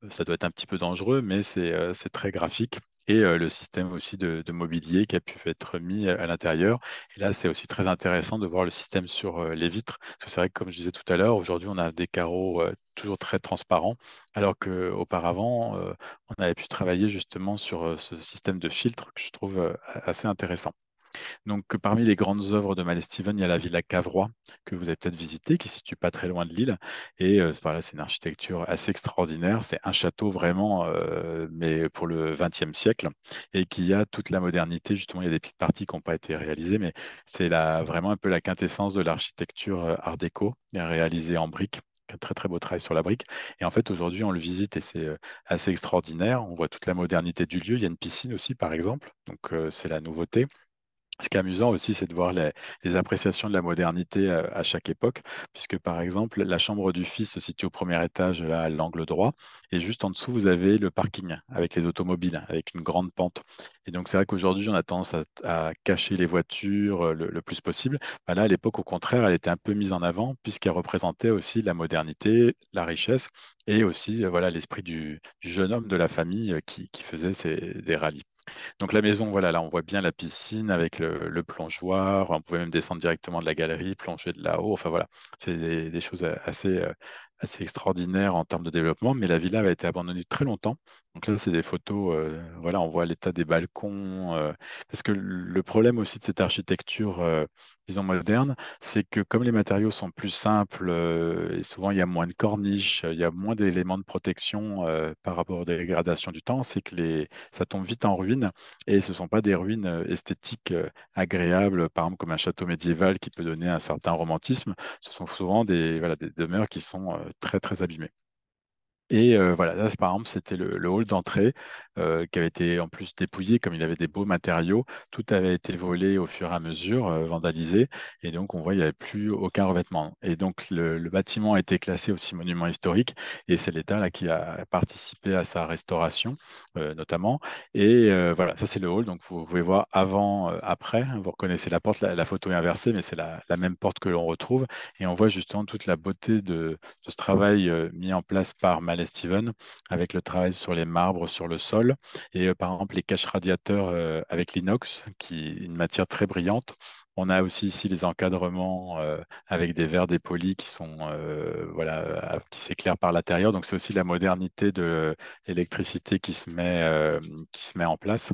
Ça doit être un petit peu dangereux, mais c'est très graphique et le système aussi de, mobilier qui a pu être mis à l'intérieur. Et là, c'est aussi très intéressant de voir le système sur les vitres. c'est vrai que, comme je disais tout à l'heure, aujourd'hui, on a des carreaux toujours très transparents, alors qu'auparavant, on avait pu travailler justement sur ce système de filtre que je trouve assez intéressant. Donc, parmi les grandes œuvres de Steven, il y a la villa Cavrois, que vous avez peut-être visitée, qui se situe pas très loin de Lille. Et euh, voilà, c'est une architecture assez extraordinaire. C'est un château vraiment, euh, mais pour le XXe siècle, et qui a toute la modernité. Justement, il y a des petites parties qui n'ont pas été réalisées, mais c'est vraiment un peu la quintessence de l'architecture euh, art déco, réalisée en briques un très très beau travail sur la brique. Et en fait, aujourd'hui, on le visite et c'est assez extraordinaire. On voit toute la modernité du lieu. Il y a une piscine aussi, par exemple. Donc, c'est la nouveauté. Ce qui est amusant aussi, c'est de voir les, appréciations de la modernité euh, à, chaque époque, puisque par exemple, la chambre du fils se situe au premier étage, là, à l'angle droit, et juste en dessous, vous avez le parking avec les automobiles, avec une grande pente. Et donc, c'est vrai qu'aujourd'hui, on a tendance à, cacher les voitures euh, le, plus possible. Bah, là, à l'époque, au contraire, elle était un peu mise en avant, puisqu'elle représentait aussi la modernité, la richesse, et aussi euh, voilà l'esprit du, jeune homme de la famille qui, faisait des rallyes. Donc la maison, voilà, là on voit bien la piscine avec le, plongeoir, on pouvait même descendre directement de la galerie, plonger de là-haut, enfin voilà, c'est des, choses euh, assez, extraordinaires en termes de développement, mais la villa a été abandonnée très longtemps. Donc là c'est des photos, euh, voilà, on voit l'état des balcons, euh, parce que le problème aussi de cette architecture disons moderne, c'est que comme les matériaux sont plus simples euh, et souvent il y a moins de corniches, il y a moins d'éléments de protection euh, par rapport aux dégradations du temps, c'est que les, ça tombe vite en ruine et ce ne sont pas des ruines euh, esthétiques agréables, par exemple comme un château médiéval qui peut donner un certain romantisme, ce sont souvent des, des demeures qui sont très très abîmées. Et euh, voilà, ça par exemple, c'était le, hall d'entrée euh, qui avait été en plus dépouillé, comme il avait des beaux matériaux. Tout avait été volé au fur et à mesure, euh, vandalisé. Et donc, on voit, il n'y avait plus aucun revêtement. Et donc, le, bâtiment a été classé aussi monument historique. Et c'est l'État là, qui a participé à sa restauration, notamment. Et voilà, ça, c'est le hall. Donc, vous pouvez voir avant, après. Hein, vous reconnaissez la porte. La, photo est inversée, mais c'est la, même porte que l'on retrouve. Et on voit justement toute la beauté de, ce travail mis en place par et Steven mm. avec le travail sur les marbres, sur le sol, et euh, par exemple les caches radiateurs euh, avec l'inox, qui est une matière très brillante on a aussi ici les encadrements euh, avec des verres dépolis qui sont euh, qui s'éclairent par l'intérieur. Donc c'est aussi la modernité de l'électricité qui se met euh, qui se met en place.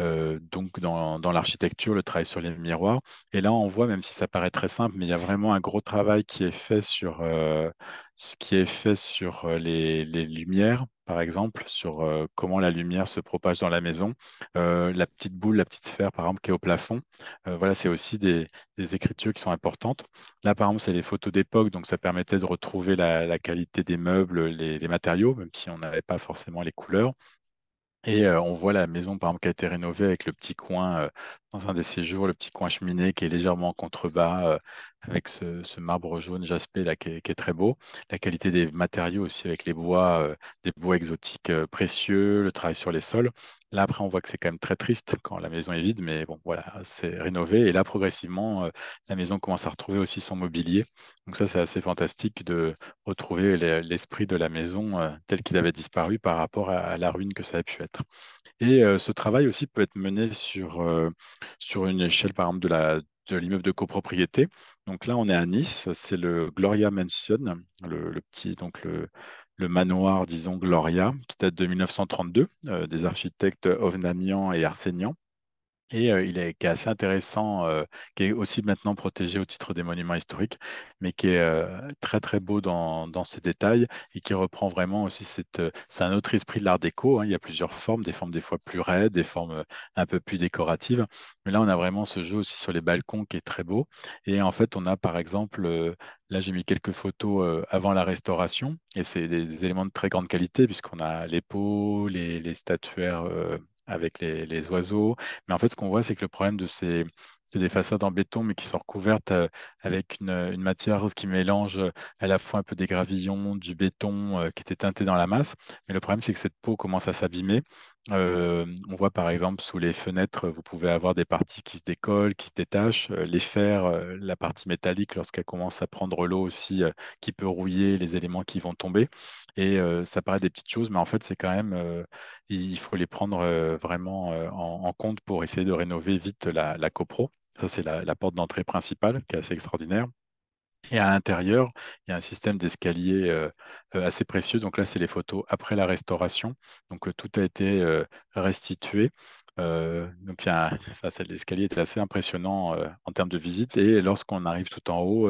donc dans, l'architecture, le travail sur les miroirs. Et là on voit même si ça paraît très simple, mais il y a vraiment un gros travail qui est fait sur ce qui est fait sur les lumières par exemple, sur euh, comment la lumière se propage dans la maison. Euh, la petite boule, la petite sphère, par exemple, qui est au plafond. Euh, voilà, c'est aussi des, écritures qui sont importantes. Là, par exemple, c'est les photos d'époque, donc ça permettait de retrouver la, qualité des meubles, les matériaux, même si on n'avait pas forcément les couleurs. Et on voit la maison, par qui a été rénovée avec le petit coin, dans un des séjours, le petit coin cheminé qui est légèrement en contrebas, avec ce, marbre jaune jaspé qui est, qui, est, très beau. La qualité des matériaux aussi, avec les bois, des bois exotiques précieux, le travail sur les sols. Là, après, on voit que c'est quand même très triste quand la maison est vide, mais bon, voilà, c'est rénové. Et là, progressivement, euh, la maison commence à retrouver aussi son mobilier. Donc ça, c'est assez fantastique de retrouver l'esprit de la maison euh, tel qu'il avait disparu par rapport à, la ruine que ça a pu être. Et euh, ce travail aussi peut être mené sur, sur une échelle, par exemple, de l'immeuble de copropriété. Donc là, on est à Nice, c'est le Gloria Mansion, le, le petit, donc le, le manoir, disons, Gloria, qui date de 1932, euh, des architectes Ovnamian et Arsénian, et il est, assez intéressant, qui est aussi maintenant protégé au titre des monuments historiques, mais qui est très très beau dans, ses détails et qui reprend vraiment aussi cette. c'est un autre esprit de l'art déco. Hein. il y a plusieurs formes, des formes des fois plus raides, des formes un peu plus décoratives. Mais là, on a vraiment ce jeu aussi sur les balcons qui est très beau. Et en fait, on a par exemple Là, j'ai mis quelques photos avant la restauration et c'est des, éléments de très grande qualité puisqu'on a les pots, les, les statuaires avec les, les oiseaux. Mais en fait, ce qu'on voit, c'est que le problème de ces, c'est des façades en béton, mais qui sont recouvertes euh, avec euh, une, matière qui mélange euh, à la fois un peu des gravillons, du béton qui était teinté dans la masse. Mais le problème, c'est que cette peau commence à s'abîmer. on voit par exemple sous les fenêtres, vous pouvez avoir des parties qui se décollent, qui se détachent. les fers, la partie métallique, lorsqu'elle commence à prendre l'eau aussi, qui peut rouiller les éléments qui vont tomber. Et ça paraît des petites choses, mais en fait, c'est quand même, il faut les prendre vraiment en, compte pour essayer de rénover vite la copro. Ça, c'est la, porte d'entrée principale qui est assez extraordinaire. Et à l'intérieur, il y a un système d'escalier euh, euh, assez précieux. Donc là, c'est les photos après la restauration. Donc euh, tout a été restitué. donc l'escalier est assez impressionnant en termes de visite. Et lorsqu'on arrive tout en haut,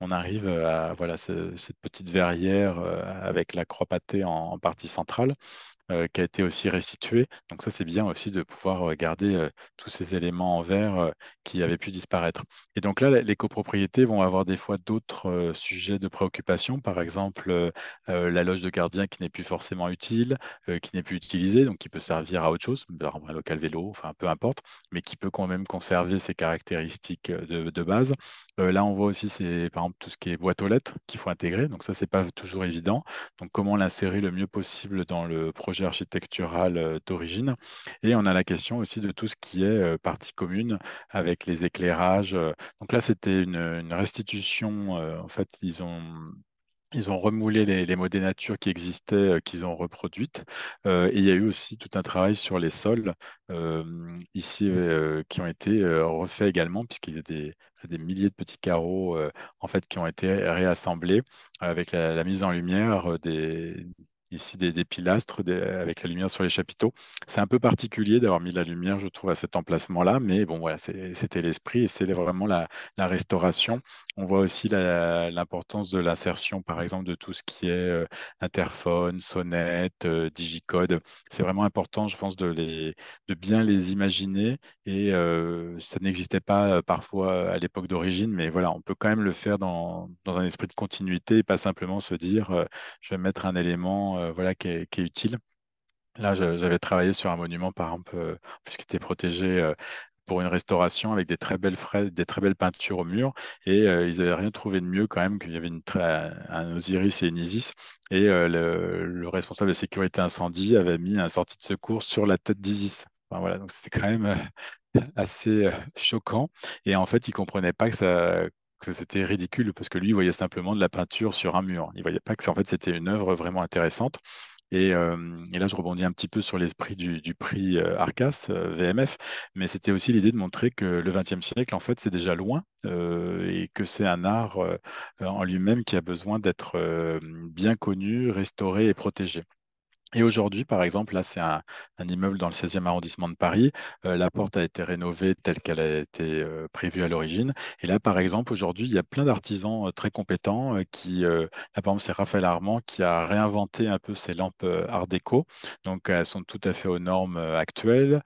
on arrive à cette petite verrière avec la croix pâtée en partie centrale. Euh, qui a été aussi restitué. Donc ça, c'est bien aussi de pouvoir euh, garder euh, tous ces éléments en verre qui avaient pu disparaître. Et donc là, les copropriétés vont avoir des fois d'autres sujets de préoccupation, par exemple la loge de gardien qui n'est plus forcément utile, qui n'est plus utilisée, donc qui peut servir à autre chose, un local vélo, enfin peu importe, mais qui peut quand même conserver ses caractéristiques de base. Euh, là, on voit aussi, c'est par exemple tout ce qui est boîte aux lettres qu'il faut intégrer. Donc ça, c'est pas toujours évident. Donc comment l'insérer le mieux possible dans le projet architectural euh, d'origine. Et on a la question aussi de tout ce qui est euh, partie commune avec les éclairages. Donc là, c'était une, une restitution. en fait, ils ont ils ont remoulé les, les des nature qui existaient, euh, qu'ils ont reproduites. Euh, il y a eu aussi tout un travail sur les sols, euh, ici, qui ont été refaits également, puisqu'il y a des, milliers de petits carreaux, en fait, qui ont été réassemblés avec la, mise en lumière des, ici des, pilastres avec la lumière sur les chapiteaux. C'est un peu particulier d'avoir mis la lumière, je trouve, à cet emplacement-là, mais bon, voilà, c'était l'esprit et c'est vraiment la, restauration on voit aussi l'importance de l'insertion, par exemple, de tout ce qui est euh, interphone, sonnette, euh, digicode. C'est vraiment important, je pense, de, bien les imaginer. Et euh, ça n'existait pas parfois à l'époque d'origine, mais voilà, on peut quand même le faire dans, un esprit de continuité et pas simplement se dire, je vais mettre un élément voilà, qui est, utile. Là, j'avais travaillé sur un monument, par exemple, puisqu'il était protégé pour une restauration avec des très belles des très belles peintures au mur. Et euh, ils n'avaient rien trouvé de mieux quand même qu'il y avait une un Osiris et une Isis. Et euh, le, responsable de sécurité incendie avait mis un sorti de secours sur la tête d'Isis. voilà, donc c'était quand même euh, assez choquant. Et en fait, il ne pas que ça que c'était ridicule parce que lui il voyait simplement de la peinture sur un mur. Il voyait pas que en fait c'était une œuvre vraiment intéressante. Et, là, je rebondis un petit peu sur l'esprit du, prix Arcas, VMF, mais c'était aussi l'idée de montrer que le XXe siècle, en fait, c'est déjà loin et que c'est un art en lui-même qui a besoin d'être bien connu, restauré et protégé. Et aujourd'hui, par exemple, là, c'est un, immeuble dans le 16e arrondissement de Paris. Euh, la porte a été rénovée telle qu'elle a été euh, prévue à l'origine. Et là, par exemple, aujourd'hui, il y a plein d'artisans euh, très compétents qui, là, par exemple, c'est Raphaël Armand qui a réinventé un peu ces lampes art déco. Donc, elles sont tout à fait aux normes actuelles.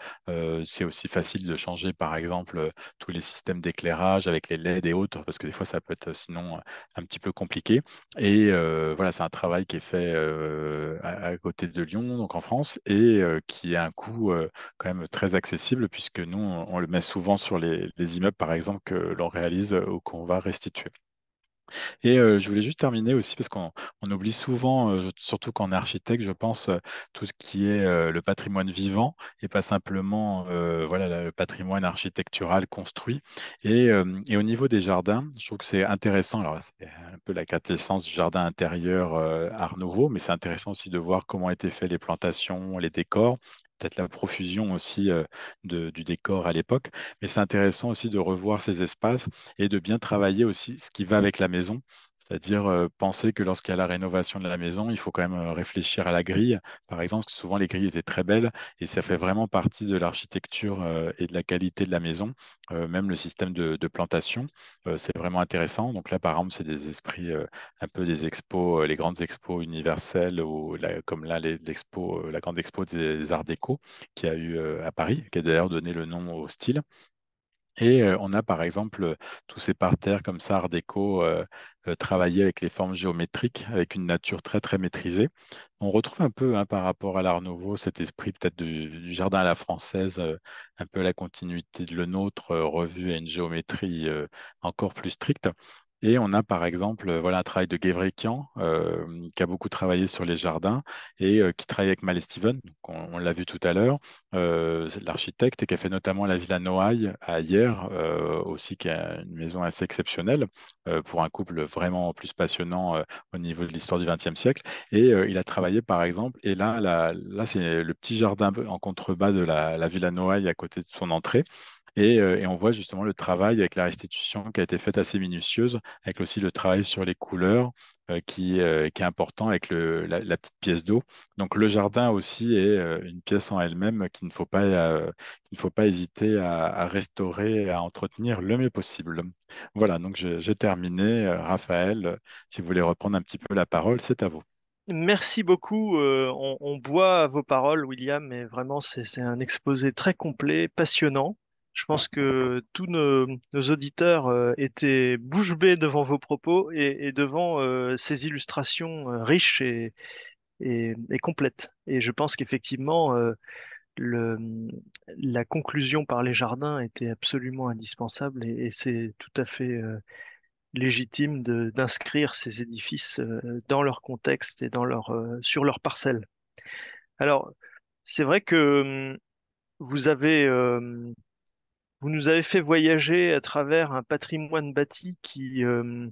c'est aussi facile de changer, par exemple, tous les systèmes d'éclairage avec les LED et autres, parce que des fois, ça peut être sinon un petit peu compliqué. Et voilà, c'est un travail qui est fait à, à côté de Lyon, donc en France, et euh, qui a un coût euh, quand même très accessible, puisque nous, on, le met souvent sur les immeubles, par exemple, que l'on réalise euh, ou qu'on va restituer. Et je voulais juste terminer aussi, parce qu'on oublie souvent, surtout qu'en architecte, je pense, tout ce qui est le patrimoine vivant et pas simplement voilà, le patrimoine architectural construit. Et, au niveau des jardins, je trouve que c'est intéressant. Alors, c'est un peu la quintessence du jardin intérieur Art Nouveau, mais c'est intéressant aussi de voir comment étaient faites les plantations, les décors peut-être la profusion aussi euh, du décor à l'époque. Mais c'est intéressant aussi de revoir ces espaces et de bien travailler aussi ce qui va avec la maison c'est-à-dire euh, penser que lorsqu'il y a la rénovation de la maison, il faut quand même euh, réfléchir à la grille. Par exemple, souvent les grilles étaient très belles et ça fait vraiment partie de l'architecture euh, et de la qualité de la maison. même le système de, plantation, c'est vraiment intéressant. Donc là, par exemple, c'est des esprits un peu des expos, les grandes expos universelles ou comme là la grande expo des Arts Déco qui a eu à Paris, qui a d'ailleurs donné le nom au style. Et on a par exemple tous ces parterres comme ça, art déco, travaillés avec les formes géométriques, avec une nature très très maîtrisée. On retrouve un peu hein, par rapport à l'art nouveau cet esprit peut-être du, du, jardin à la française, un peu la continuité de le nôtre, revue à une géométrie encore plus stricte. Et on a par exemple euh, voilà, un travail de Gevrey Kian, euh, qui a beaucoup travaillé sur les jardins et euh, qui travaille avec Mal Steven, on, l'a vu tout à l'heure, l'architecte, et qui a fait notamment la villa Noailles à Hier, aussi qui est une maison assez exceptionnelle pour un couple vraiment plus passionnant au niveau de l'histoire du XXe siècle. Et il a travaillé par exemple, et là, là, c'est le petit jardin en contrebas de la villa Noailles à côté de son entrée. Euh, et, on voit justement le travail avec la restitution qui a été faite assez minutieuse, avec aussi le travail sur les couleurs euh, euh, qui, est important avec la, petite pièce d'eau. Donc le jardin aussi est une pièce en elle-même qu'il ne faut pas, faut pas hésiter à, restaurer, à entretenir le mieux possible. Voilà, donc j'ai terminé. Raphaël, si vous voulez reprendre un petit peu la parole, c'est à vous. Merci beaucoup. on, on, boit à vos paroles, William, mais vraiment, c'est un exposé très complet, passionnant. Je pense que tous nos, auditeurs euh, étaient bouche bée devant vos propos et, devant euh, ces illustrations euh, riches et, et, et, complètes. Et je pense qu'effectivement, la conclusion par les jardins était absolument indispensable et, c'est tout à fait légitime d'inscrire ces édifices dans leur contexte et dans leur, sur leur parcelle. Alors, c'est vrai que hum, vous avez hum, vous nous avez fait voyager à travers un patrimoine bâti qui, euh,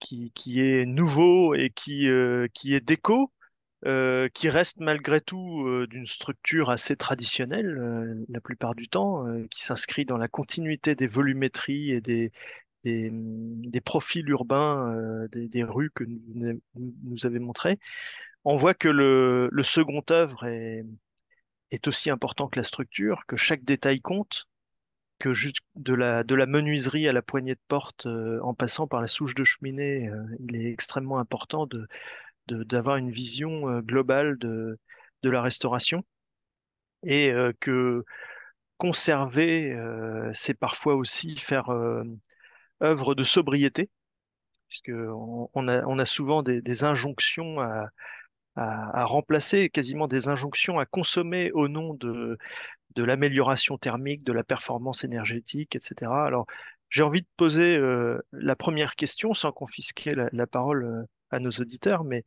qui, est nouveau et qui, euh, qui est déco, euh, qui reste malgré tout d'une structure assez traditionnelle la plupart du temps, qui s'inscrit dans la continuité des volumétries et des, des, mm, profils urbains des, rues que nous, nous avez montré. On voit que le, le second œuvre est aussi important que la structure, que chaque détail compte, que juste de la, de la menuiserie à la poignée de porte, euh, en passant par la souche de cheminée, euh, il est extrêmement important de, d'avoir une vision euh, globale de, de la restauration et que conserver, c'est parfois aussi faire œuvre de sobriété, puisque on, a, souvent des, injonctions à, remplacer quasiment des injonctions à consommer au nom de, de l'amélioration thermique, de la performance énergétique, etc. Alors, j'ai envie de poser euh, la première question sans confisquer la, parole euh, à nos auditeurs, mais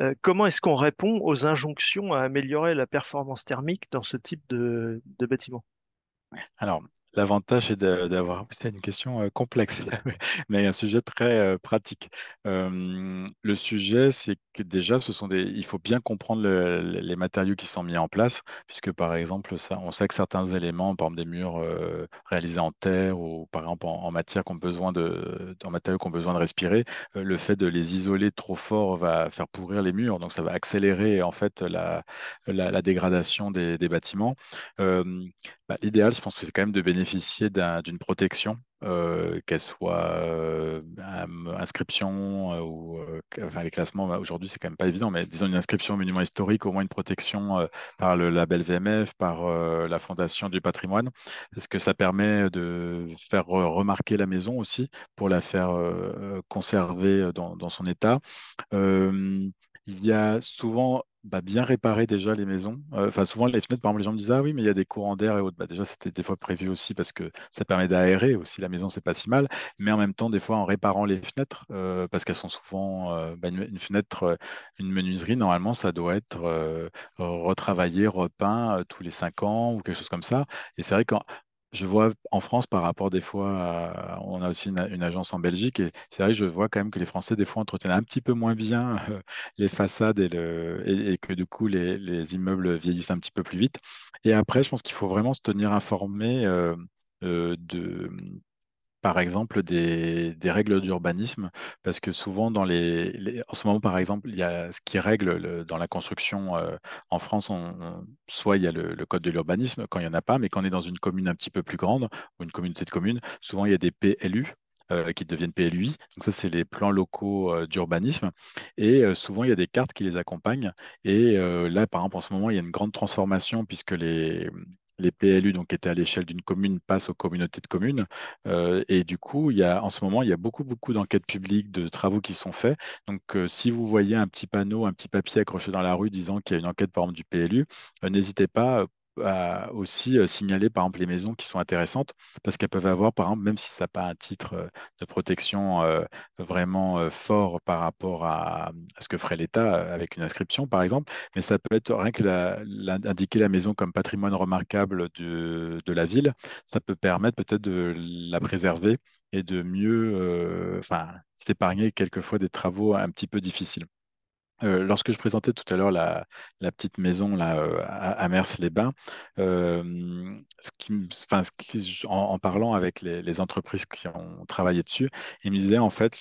euh, comment est-ce qu'on répond aux injonctions à améliorer la performance thermique dans ce type de, de bâtiment alors, L'avantage, c'est d'avoir. C'est une question complexe, mais un sujet très pratique. le sujet, c'est que déjà, ce sont des. Il faut bien comprendre les matériaux qui sont mis en place, puisque par exemple, ça, on sait que certains éléments, par exemple des murs réalisés en terre ou par exemple en, matière qu'on besoin de, en matériaux qu'on besoin de respirer, le fait de les isoler trop fort va faire pourrir les murs, donc ça va accélérer en fait la, dégradation des, bâtiments. Bah, l'idéal, je pense, c'est quand même de bénéficier bénéficier d'une protection, euh, qu'elle soit euh, inscription euh, ou enfin, les classements, bah, aujourd'hui c'est quand même pas évident, mais disons une inscription au monument historique, au moins une protection par le label VMF, par la Fondation du patrimoine, parce que ça permet de faire remarquer la maison aussi pour la faire conserver dans, dans, son état. Il y a souvent bah, bien réparer déjà les maisons. Euh, enfin, souvent, les fenêtres, par exemple, les gens me disent Ah oui, mais il y a des courants d'air et autres. Bah, déjà, c'était des fois prévu aussi parce que ça permet d'aérer aussi. La maison, c'est pas si mal. Mais en même temps, des fois, en réparant les fenêtres, euh, parce qu'elles sont souvent euh, bah, une, fenêtre, une menuiserie, normalement, ça doit être retravaillé, repeint tous les cinq ans ou quelque chose comme ça. Et c'est vrai qu'en je vois en France par rapport des fois, on a aussi une, agence en Belgique et c'est vrai, je vois quand même que les Français des fois entretiennent un petit peu moins bien les façades et, que du coup les, immeubles vieillissent un petit peu plus vite. Et après, je pense qu'il faut vraiment se tenir informé de, par exemple des, règles d'urbanisme, parce que souvent dans les, en ce moment par exemple, il y a ce qui règle dans la construction en France, soit il y a le, code de l'urbanisme quand il n'y en a pas, mais quand on est dans une commune un petit peu plus grande ou une communauté de communes, souvent il y a des PLU, qui deviennent PLUI. Donc ça, c'est les plans locaux d'urbanisme. Et souvent, il y a des cartes qui les accompagnent. Et là, par exemple, en ce moment, il y a une grande transformation puisque les, les PLU donc, qui étaient à l'échelle d'une commune passent aux communautés de communes. Euh, et du coup, il y a, en ce moment, il y a beaucoup, beaucoup d'enquêtes publiques, de travaux qui sont faits. Donc, euh, si vous voyez un petit panneau, un petit papier accroché dans la rue disant qu'il y a une enquête, par exemple, du PLU, euh, n'hésitez pas, aussi signaler par exemple les maisons qui sont intéressantes parce qu'elles peuvent avoir par exemple même si ça n'a pas un titre de protection vraiment fort par rapport mmh, à, ce que ferait l'État avec une inscription par exemple mais ça peut être rien que la, la, maison comme patrimoine remarquable de, la ville ça peut permettre peut-être de la préserver et de mieux enfin, s'épargner quelquefois des travaux un petit peu difficiles euh, lorsque je présentais tout à l'heure la, petite maison euh, à, Mers-les-Bains, euh, en, parlant avec les, entreprises qui ont travaillé dessus, ils me disaient en fait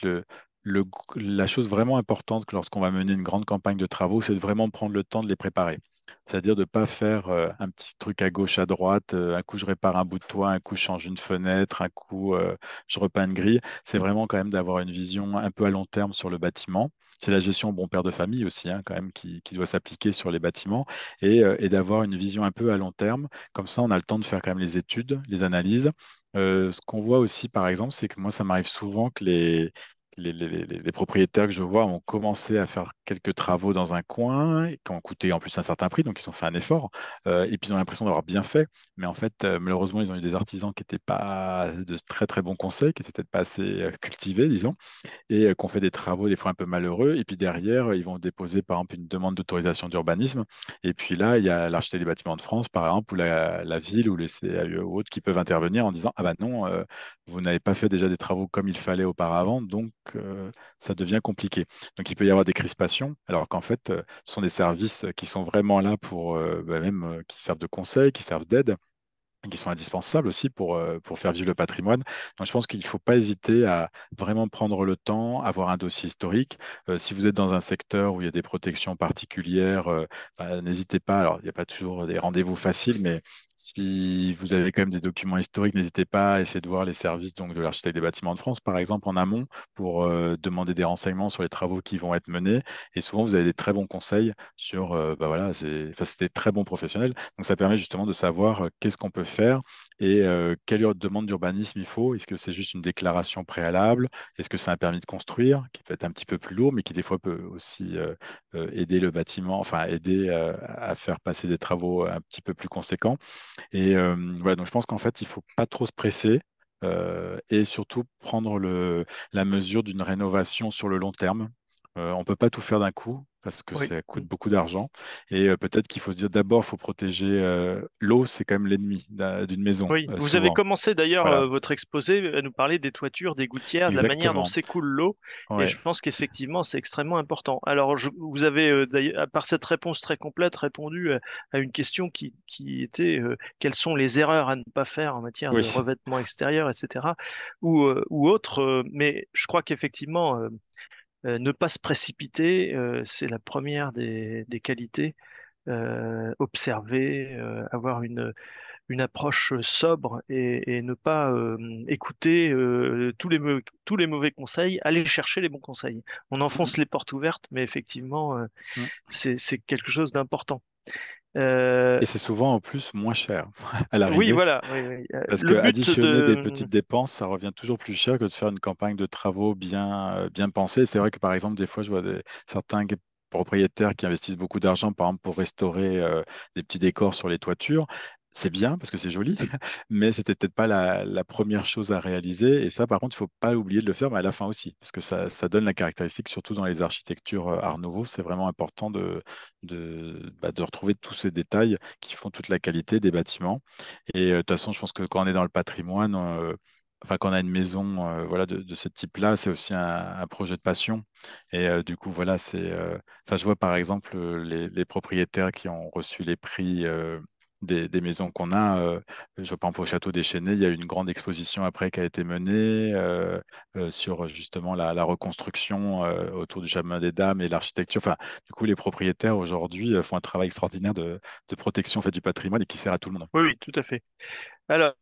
la chose vraiment importante lorsqu'on va mener une grande campagne de travaux, c'est de vraiment prendre le temps de les préparer. C'est-à-dire de ne pas faire euh, un petit truc à gauche, à droite, euh, un coup je répare un bout de toit, un coup je change une fenêtre, un coup euh, je repeins une grille. C'est vraiment quand même d'avoir une vision un peu à long terme sur le bâtiment. C'est la gestion bon père de famille aussi, hein, quand même, qui, doit s'appliquer sur les bâtiments et d'avoir une vision un peu à long terme. Comme ça, on a le temps de faire quand même les études, les analyses. ce qu'on voit aussi, par exemple, c'est que moi, ça m'arrive souvent que les, les, propriétaires que je vois ont commencé à faire quelques travaux dans un coin, qui ont coûté en plus un certain prix, donc ils ont fait un effort, euh, et puis ils ont l'impression d'avoir bien fait, mais en fait, euh, malheureusement, ils ont eu des artisans qui n'étaient pas de très très bons conseils, qui n'étaient peut-être pas assez euh, cultivés, disons, et qui ont fait des travaux des fois un peu malheureux, et puis derrière, ils vont déposer par exemple une demande d'autorisation d'urbanisme, et puis là, il y a l'architecte des bâtiments de France, par exemple, ou la, la ville, ou les CAE ou autres qui peuvent intervenir en disant, ah ben non, vous n'avez pas fait déjà des travaux comme il fallait auparavant, donc ça devient compliqué. Donc il peut y avoir des crispations, alors qu'en fait, euh, ce sont des services euh, qui sont vraiment là pour, euh, bah, même, qui servent de conseil, qui servent d'aide qui sont indispensables aussi pour, pour faire vivre le patrimoine. Donc je pense qu'il ne faut pas hésiter à vraiment prendre le temps, avoir un dossier historique. si vous êtes dans un secteur où il y a des protections particulières, bah, n'hésitez pas. Alors il n'y a pas toujours des rendez-vous faciles, mais si vous avez quand même des documents historiques, n'hésitez pas à essayer de voir les services de l'architecte des bâtiments de France, par exemple, en amont, pour euh, demander des renseignements sur les travaux qui vont être menés. Et souvent, vous avez des très bons conseils sur, euh, bah, voilà, c'est des très bons professionnels. Donc, ça permet justement de savoir euh, qu'est-ce qu'on peut faire et euh, quelle demande d'urbanisme il faut. Est-ce que c'est juste une déclaration préalable Est-ce que c'est un permis de construire qui peut être un petit peu plus lourd, mais qui des fois peut aussi euh, euh, aider le bâtiment, enfin aider à faire passer des travaux un petit peu plus conséquents. Et voilà, donc je pense qu'en fait, il ne faut pas trop se presser. et surtout prendre la mesure d'une rénovation sur le long terme euh, on peut pas tout faire d'un coup parce que ça coûte beaucoup d'argent. Et euh, peut-être qu'il faut se dire d'abord, il faut protéger euh, l'eau, c'est quand même l'ennemi d'une maison. Oui, vous avez commencé d'ailleurs votre exposé à nous parler des toitures, des gouttières, de la manière dont s'écoule l'eau. Et je pense qu'effectivement, c'est extrêmement important. Alors, vous avez, par cette réponse très complète, répondu à, une question qui, était quelles sont les erreurs à ne pas faire en matière de revêtement extérieur, etc., ou, ou autre. mais je crois qu'effectivement, euh, ne pas se précipiter, euh, c'est la première des, qualités. Euh, observer, avoir une, approche sobre et, ne pas écouter tous, les tous les mauvais conseils, aller chercher les bons conseils. On mmh enfonce les portes ouvertes, mais effectivement, mmh. c'est quelque chose d'important. Euh, Et c'est souvent en plus moins cher à l'arrivée. Oui, voilà. Euh, Parce qu'additionner des petites dépenses, ça revient toujours plus cher que de faire une campagne de travaux bien, euh, bien pensée. C'est vrai que par exemple, des fois, je vois des... certains propriétaires qui investissent beaucoup d'argent, par exemple, pour restaurer des petits décors sur les toitures, c'est bien parce que c'est joli, mais c'était peut-être pas la, première chose à réaliser. Et ça, par contre, il faut pas oublier de le faire, à la fin aussi, parce que ça, donne la caractéristique, surtout dans les architectures euh, Art Nouveau. C'est vraiment important de, bah, de, retrouver tous ces détails qui font toute la qualité des bâtiments. Et euh, de toute façon, je pense que quand on est dans le patrimoine, euh, enfin quand on a une maison voilà de, ce type-là, c'est aussi un, projet de passion. Et du coup voilà, c'est, enfin je vois par exemple les propriétaires qui ont reçu les prix des, maisons qu'on a. je pense au Château des il y a eu une grande exposition après qui a été menée euh, euh, sur euh, justement la, reconstruction autour du chemin des dames et l'architecture. Enfin, du coup, les propriétaires aujourd'hui font un travail extraordinaire de, protection fait, du patrimoine et qui sert à tout le monde. Oui, oui, tout à fait. Alors,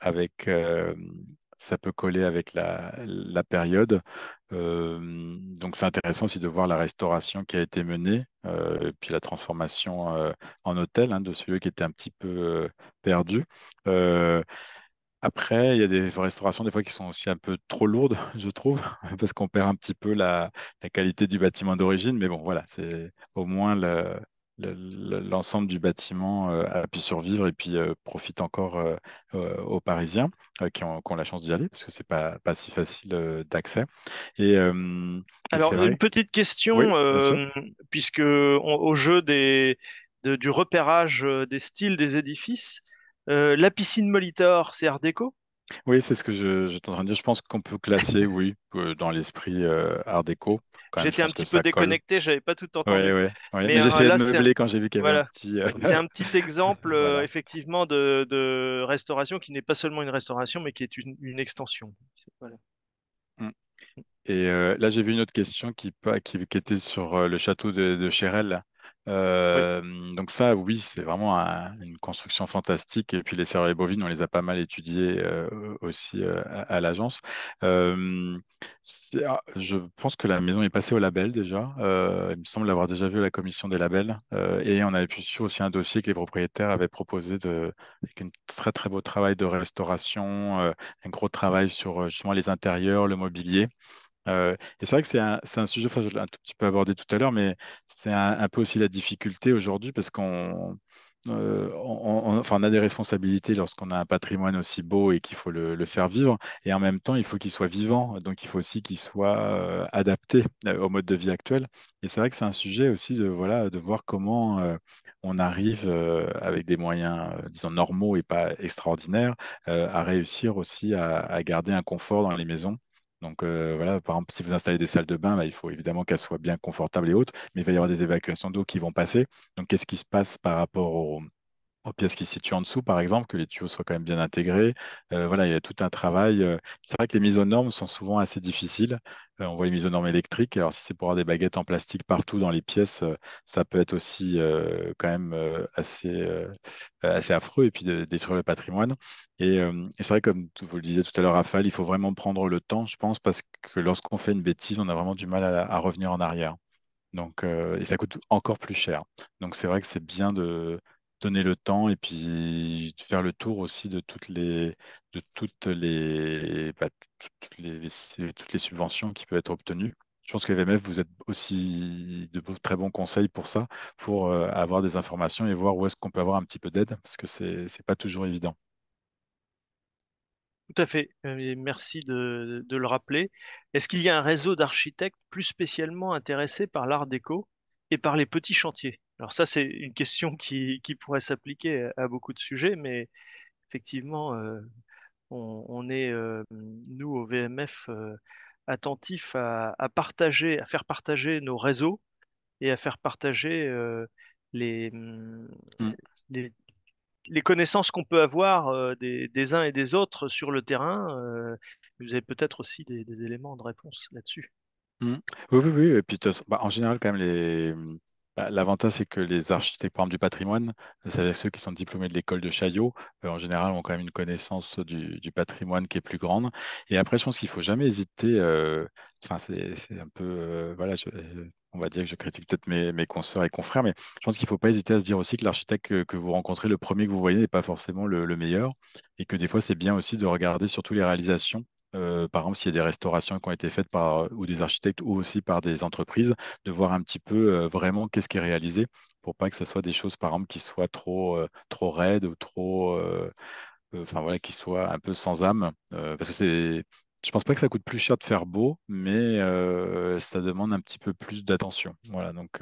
avec ça peut coller avec la, période. donc c'est intéressant aussi de voir la restauration qui a été menée, et puis la transformation en hôtel hein, de ce lieu qui était un petit peu perdu. après, il y a des restaurations des fois qui sont aussi un peu trop lourdes, je trouve, parce qu'on perd un petit peu la, la qualité du bâtiment d'origine. Mais bon, voilà, c'est au moins le, l'ensemble du bâtiment euh, a pu survivre et puis euh, profite encore euh, aux Parisiens qui ont, la chance d'y aller parce que c'est pas pas si facile d'accès. alors une petite question puisque au jeu des du repérage des styles des édifices, la piscine Molitor, c'est Art déco oui, c'est ce que je, je en train de dire. Je pense qu'on peut classer, oui, dans l'esprit Art déco. J'étais un petit peu déconnecté, j'avais pas tout entendu. Oui, oui. Euh, j'essayais de meubler quand j'ai vu qu'il y avait un petit. Euh, c'est un petit exemple euh, effectivement de, restauration qui n'est pas seulement une restauration, mais qui est une, extension. Hum. Et là, j'ai vu une autre question qui, était sur le château de, de Chérel. Donc ça, oui, c'est vraiment une construction fantastique. Et puis les cerveaux bovines, on les a pas mal étudiés aussi à, l'agence. Ah, je pense que la maison est passée au label déjà. il me semble l'avoir déjà vu à la commission des labels. et on avait pu suivre aussi un dossier que les propriétaires avaient proposé de, avec un très très beau travail de restauration, un gros travail sur justement les intérieurs, le mobilier. Euh, et c'est vrai que c'est un, sujet, enfin, je l'ai un tout petit peu abordé tout à l'heure, mais c'est un, peu aussi la difficulté aujourd'hui parce qu'on euh, on, enfin, on a des responsabilités lorsqu'on a un patrimoine aussi beau et qu'il faut le, faire vivre. Et en même temps, il faut qu'il soit vivant. Donc, il faut aussi qu'il soit euh, adapté au mode de vie actuel. Et c'est vrai que c'est un sujet aussi de, voilà, de voir comment on arrive avec des moyens, disons, normaux et pas extraordinaires, à réussir aussi à, garder un confort dans les maisons donc euh, voilà, par exemple, si vous installez des salles de bain, bah, il faut évidemment qu'elles soient bien confortables et hautes, mais il va y avoir des évacuations d'eau qui vont passer. Donc qu'est-ce qui se passe par rapport au, pièces qui se situent en dessous, par exemple, que les tuyaux soient quand même bien intégrés. Euh, voilà, il y a tout un travail. Euh. C'est vrai que les mises aux normes sont souvent assez difficiles. Euh, on voit les mises aux normes électriques. Alors, si c'est pour avoir des baguettes en plastique partout dans les pièces, ça peut être aussi quand même assez, assez affreux et puis détruire le patrimoine. Et, c'est vrai, comme vous le disiez tout à l'heure, Raphaël, il faut vraiment prendre le temps, je pense, parce que lorsqu'on fait une bêtise, on a vraiment du mal à, revenir en arrière. Donc, et ça coûte encore plus cher. Donc c'est vrai que c'est bien de, donner le temps et puis faire le tour aussi de toutes les de toutes les, bah, toutes, les, subventions qui peuvent être obtenues. Je pense que VMF, vous êtes aussi de très bons conseils pour ça, pour euh, avoir des informations et voir où est-ce qu'on peut avoir un petit peu d'aide, parce que c'est n'est pas toujours évident. Tout à fait, euh, merci de, de le rappeler. Est-ce qu'il y a un réseau d'architectes plus spécialement intéressés par l'art déco et par les petits chantiers alors ça, c'est une question qui, pourrait s'appliquer à, beaucoup de sujets, mais effectivement, euh, on, est, euh, nous, au VMF, euh, attentifs à, partager, à faire partager nos réseaux et à faire partager mm, mmh. les, les, connaissances qu'on peut avoir des, uns et des autres sur le terrain. vous avez peut-être aussi des, éléments de réponse là-dessus. Mmh. Oui, oui, oui. Et puis, bah, en général, quand même, les bah, l'avantage, c'est que les architectes du patrimoine, euh, c'est ceux qui sont diplômés de l'école de Chaillot, euh, en général, ont quand même une connaissance euh, du, patrimoine qui est plus grande. Et après, je pense qu'il ne faut jamais hésiter. Enfin, c'est un peu. voilà, on va dire que je critique peut-être mes, consoeurs et confrères, mais je pense qu'il ne faut pas hésiter à se dire aussi que l'architecte que, vous rencontrez, le premier que vous voyez, n'est pas forcément le meilleur. Et que des fois, c'est bien aussi de regarder surtout les réalisations euh, par exemple, s'il y a des restaurations qui ont été faites par euh, ou des architectes ou aussi par des entreprises, de voir un petit peu euh, vraiment qu'est-ce qui est réalisé pour pas que ce soit des choses, par exemple, qui soient trop, trop raides ou trop. Enfin voilà, qui soient un peu sans âme, parce que c'est je pense pas que ça coûte plus cher de faire beau, mais ça demande un petit peu plus d'attention. Voilà, donc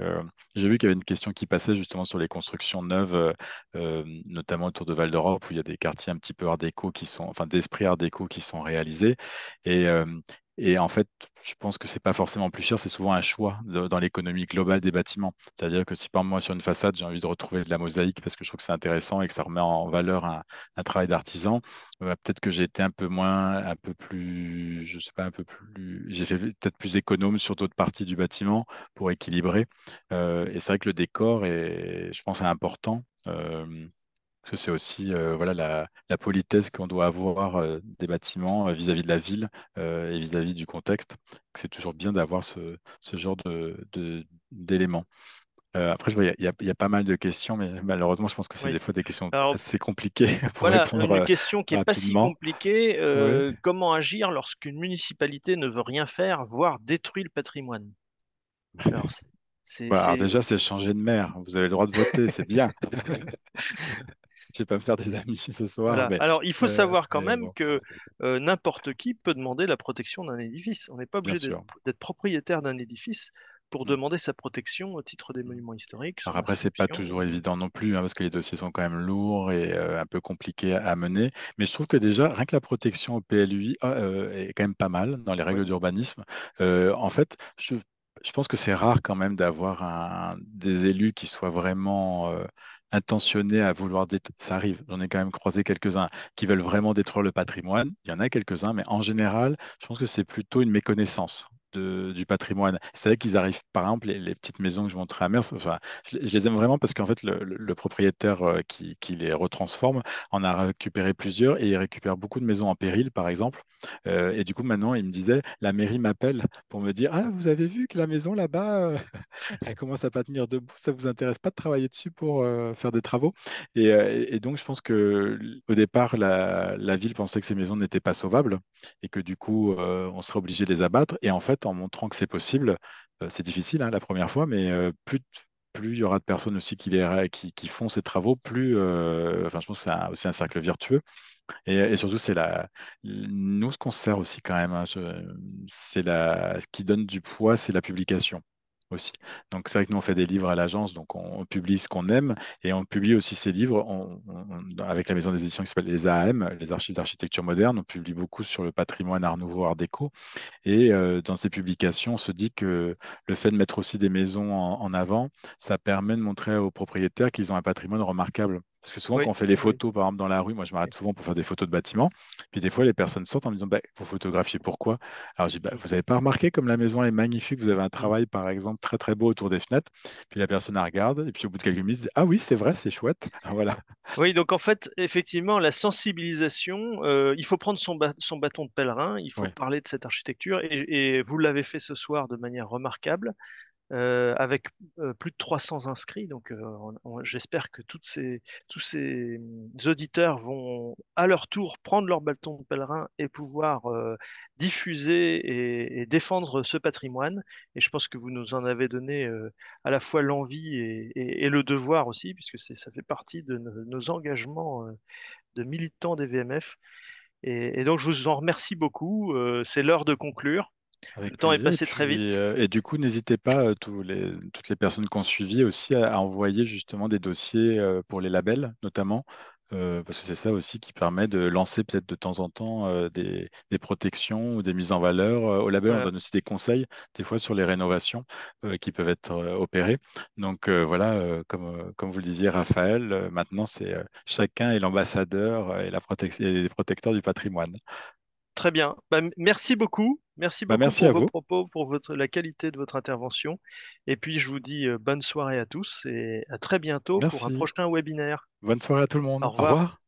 j'ai vu qu'il y avait une question qui passait justement sur les constructions neuves, notamment autour de Val d'Europe, où il y a des quartiers un petit peu art déco qui sont, enfin d'esprit art déco qui sont réalisés. Et et en fait, je pense que c'est pas forcément plus cher, c'est souvent un choix dans l'économie globale des bâtiments. C'est-à-dire que si par moi sur une façade, j'ai envie de retrouver de la mosaïque parce que je trouve que c'est intéressant et que ça remet en valeur un, travail d'artisan, bah, peut-être que j'ai été un peu moins, un peu plus, je sais pas, un peu plus, j'ai fait peut-être plus économe sur d'autres parties du bâtiment pour équilibrer. Euh, et c'est vrai que le décor est, je pense, est important. Euh, que c'est aussi euh, voilà, la, politesse qu'on doit avoir euh, des bâtiments euh, vis-à-vis de la ville et vis-à-vis du contexte. C'est toujours bien d'avoir ce, genre d'éléments. De, après, je vois, il y, a pas mal de questions, mais malheureusement, je pense que c'est des fois des questions assez compliquées voilà, Une question qui n'est pas si compliquée. Comment agir lorsqu'une municipalité ne veut rien faire, voire détruit le patrimoine Alors, bah, déjà, c'est changer de maire. Vous avez le droit de voter, c'est bien. je vais pas me faire des amis ce soir. Alors, il faut euh, savoir quand même que euh, n'importe qui peut demander la protection d'un édifice. On n'est pas obligé d'être propriétaire d'un édifice pour mm. demander sa protection au titre des monuments historiques. Alors après, c'est pas toujours évident non plus, hein, parce que les dossiers sont quand même lourds et euh, un peu compliqués à mener. Mais je trouve que déjà, rien que la protection au PLUI ah, est quand même pas mal dans les règles d'urbanisme. en fait, je, je pense que c'est rare quand même d'avoir des élus qui soient vraiment intentionnés à vouloir ça arrive, j'en ai quand même croisé quelques-uns qui veulent vraiment détruire le patrimoine, il y en a quelques-uns, mais en général, je pense que c'est plutôt une méconnaissance du patrimoine. cest vrai qu'ils arrivent, par exemple, les, petites maisons que je montrais à Mers, enfin, je, les aime vraiment parce qu'en fait, le, propriétaire euh, qui, les retransforme en a récupéré plusieurs et il récupère beaucoup de maisons en péril, par exemple. Euh, et du coup, maintenant, il me disait, la mairie m'appelle pour me dire, ah, vous avez vu que la maison là-bas, euh, elle commence à pas tenir debout, ça vous intéresse pas de travailler dessus pour faire des travaux et, donc, je pense que au départ, la, la ville pensait que ces maisons n'étaient pas sauvables et que du coup, on serait obligé de les abattre. Et en fait, en montrant que c'est possible. Euh, c'est difficile hein, la première fois, mais euh, plus il y aura de personnes aussi qui, qui, font ces travaux, plus, euh, enfin, je pense que c'est aussi un cercle vertueux. Et, surtout, c'est la, nous, ce qu'on sert aussi quand même, hein, c'est la, ce qui donne du poids, c'est la publication aussi. Donc c'est vrai que nous on fait des livres à l'agence, donc on, publie ce qu'on aime et on publie aussi ces livres avec la maison d'édition qui s'appelle les AAM, les Archives d'architecture moderne. On publie beaucoup sur le patrimoine Art Nouveau, Art Déco et euh, dans ces publications on se dit que le fait de mettre aussi des maisons en avant, ça permet de montrer aux propriétaires qu'ils ont un patrimoine remarquable parce que souvent, quand on fait des photos, par exemple, dans la rue, moi, je m'arrête souvent pour faire des photos de bâtiments. Puis des fois, les personnes sortent en me disant, bah, pour photographier, pourquoi Alors, je dis, bah, vous n'avez pas remarqué comme la maison est magnifique, vous avez un travail, par exemple, très, très beau autour des fenêtres. Puis la personne, la regarde. Et puis au bout de quelques minutes, elle dit, ah oui, c'est vrai, c'est chouette. Ah, voilà. Oui, donc en fait, effectivement, la sensibilisation, euh, il faut prendre son, bâton de pèlerin, il faut parler de cette architecture. et vous l'avez fait ce soir de manière remarquable. Euh, avec euh, plus de 300 inscrits. Donc, euh, j'espère que toutes ces, tous ces hum, auditeurs vont à leur tour prendre leur bâton de pèlerin et pouvoir diffuser et, défendre ce patrimoine. Et je pense que vous nous en avez donné à la fois l'envie et, le devoir aussi, puisque ça fait partie de nos, nos engagements de militants des VMF. Et, donc, je vous en remercie beaucoup. c'est l'heure de conclure le temps est passé très vite. Euh, et, du coup, n'hésitez pas, euh, toutes les personnes qui ont suivi aussi, à, envoyer justement des dossiers euh, pour les labels, notamment, parce que c'est ça aussi qui permet de lancer peut-être de temps en temps des, protections ou des mises en valeur. au label, on donne aussi des conseils, des fois sur les rénovations qui peuvent être opérées. Donc voilà, comme, vous le disiez, Raphaël, maintenant, c'est chacun est l'ambassadeur et, la et les protecteurs du patrimoine. Très bien. Bah, merci beaucoup. Merci bah, beaucoup pour à vos propos, pour votre, la qualité de votre intervention. Et puis, je vous dis euh, bonne soirée à tous et à très bientôt pour un prochain webinaire. Bonne soirée à tout le monde. Au revoir.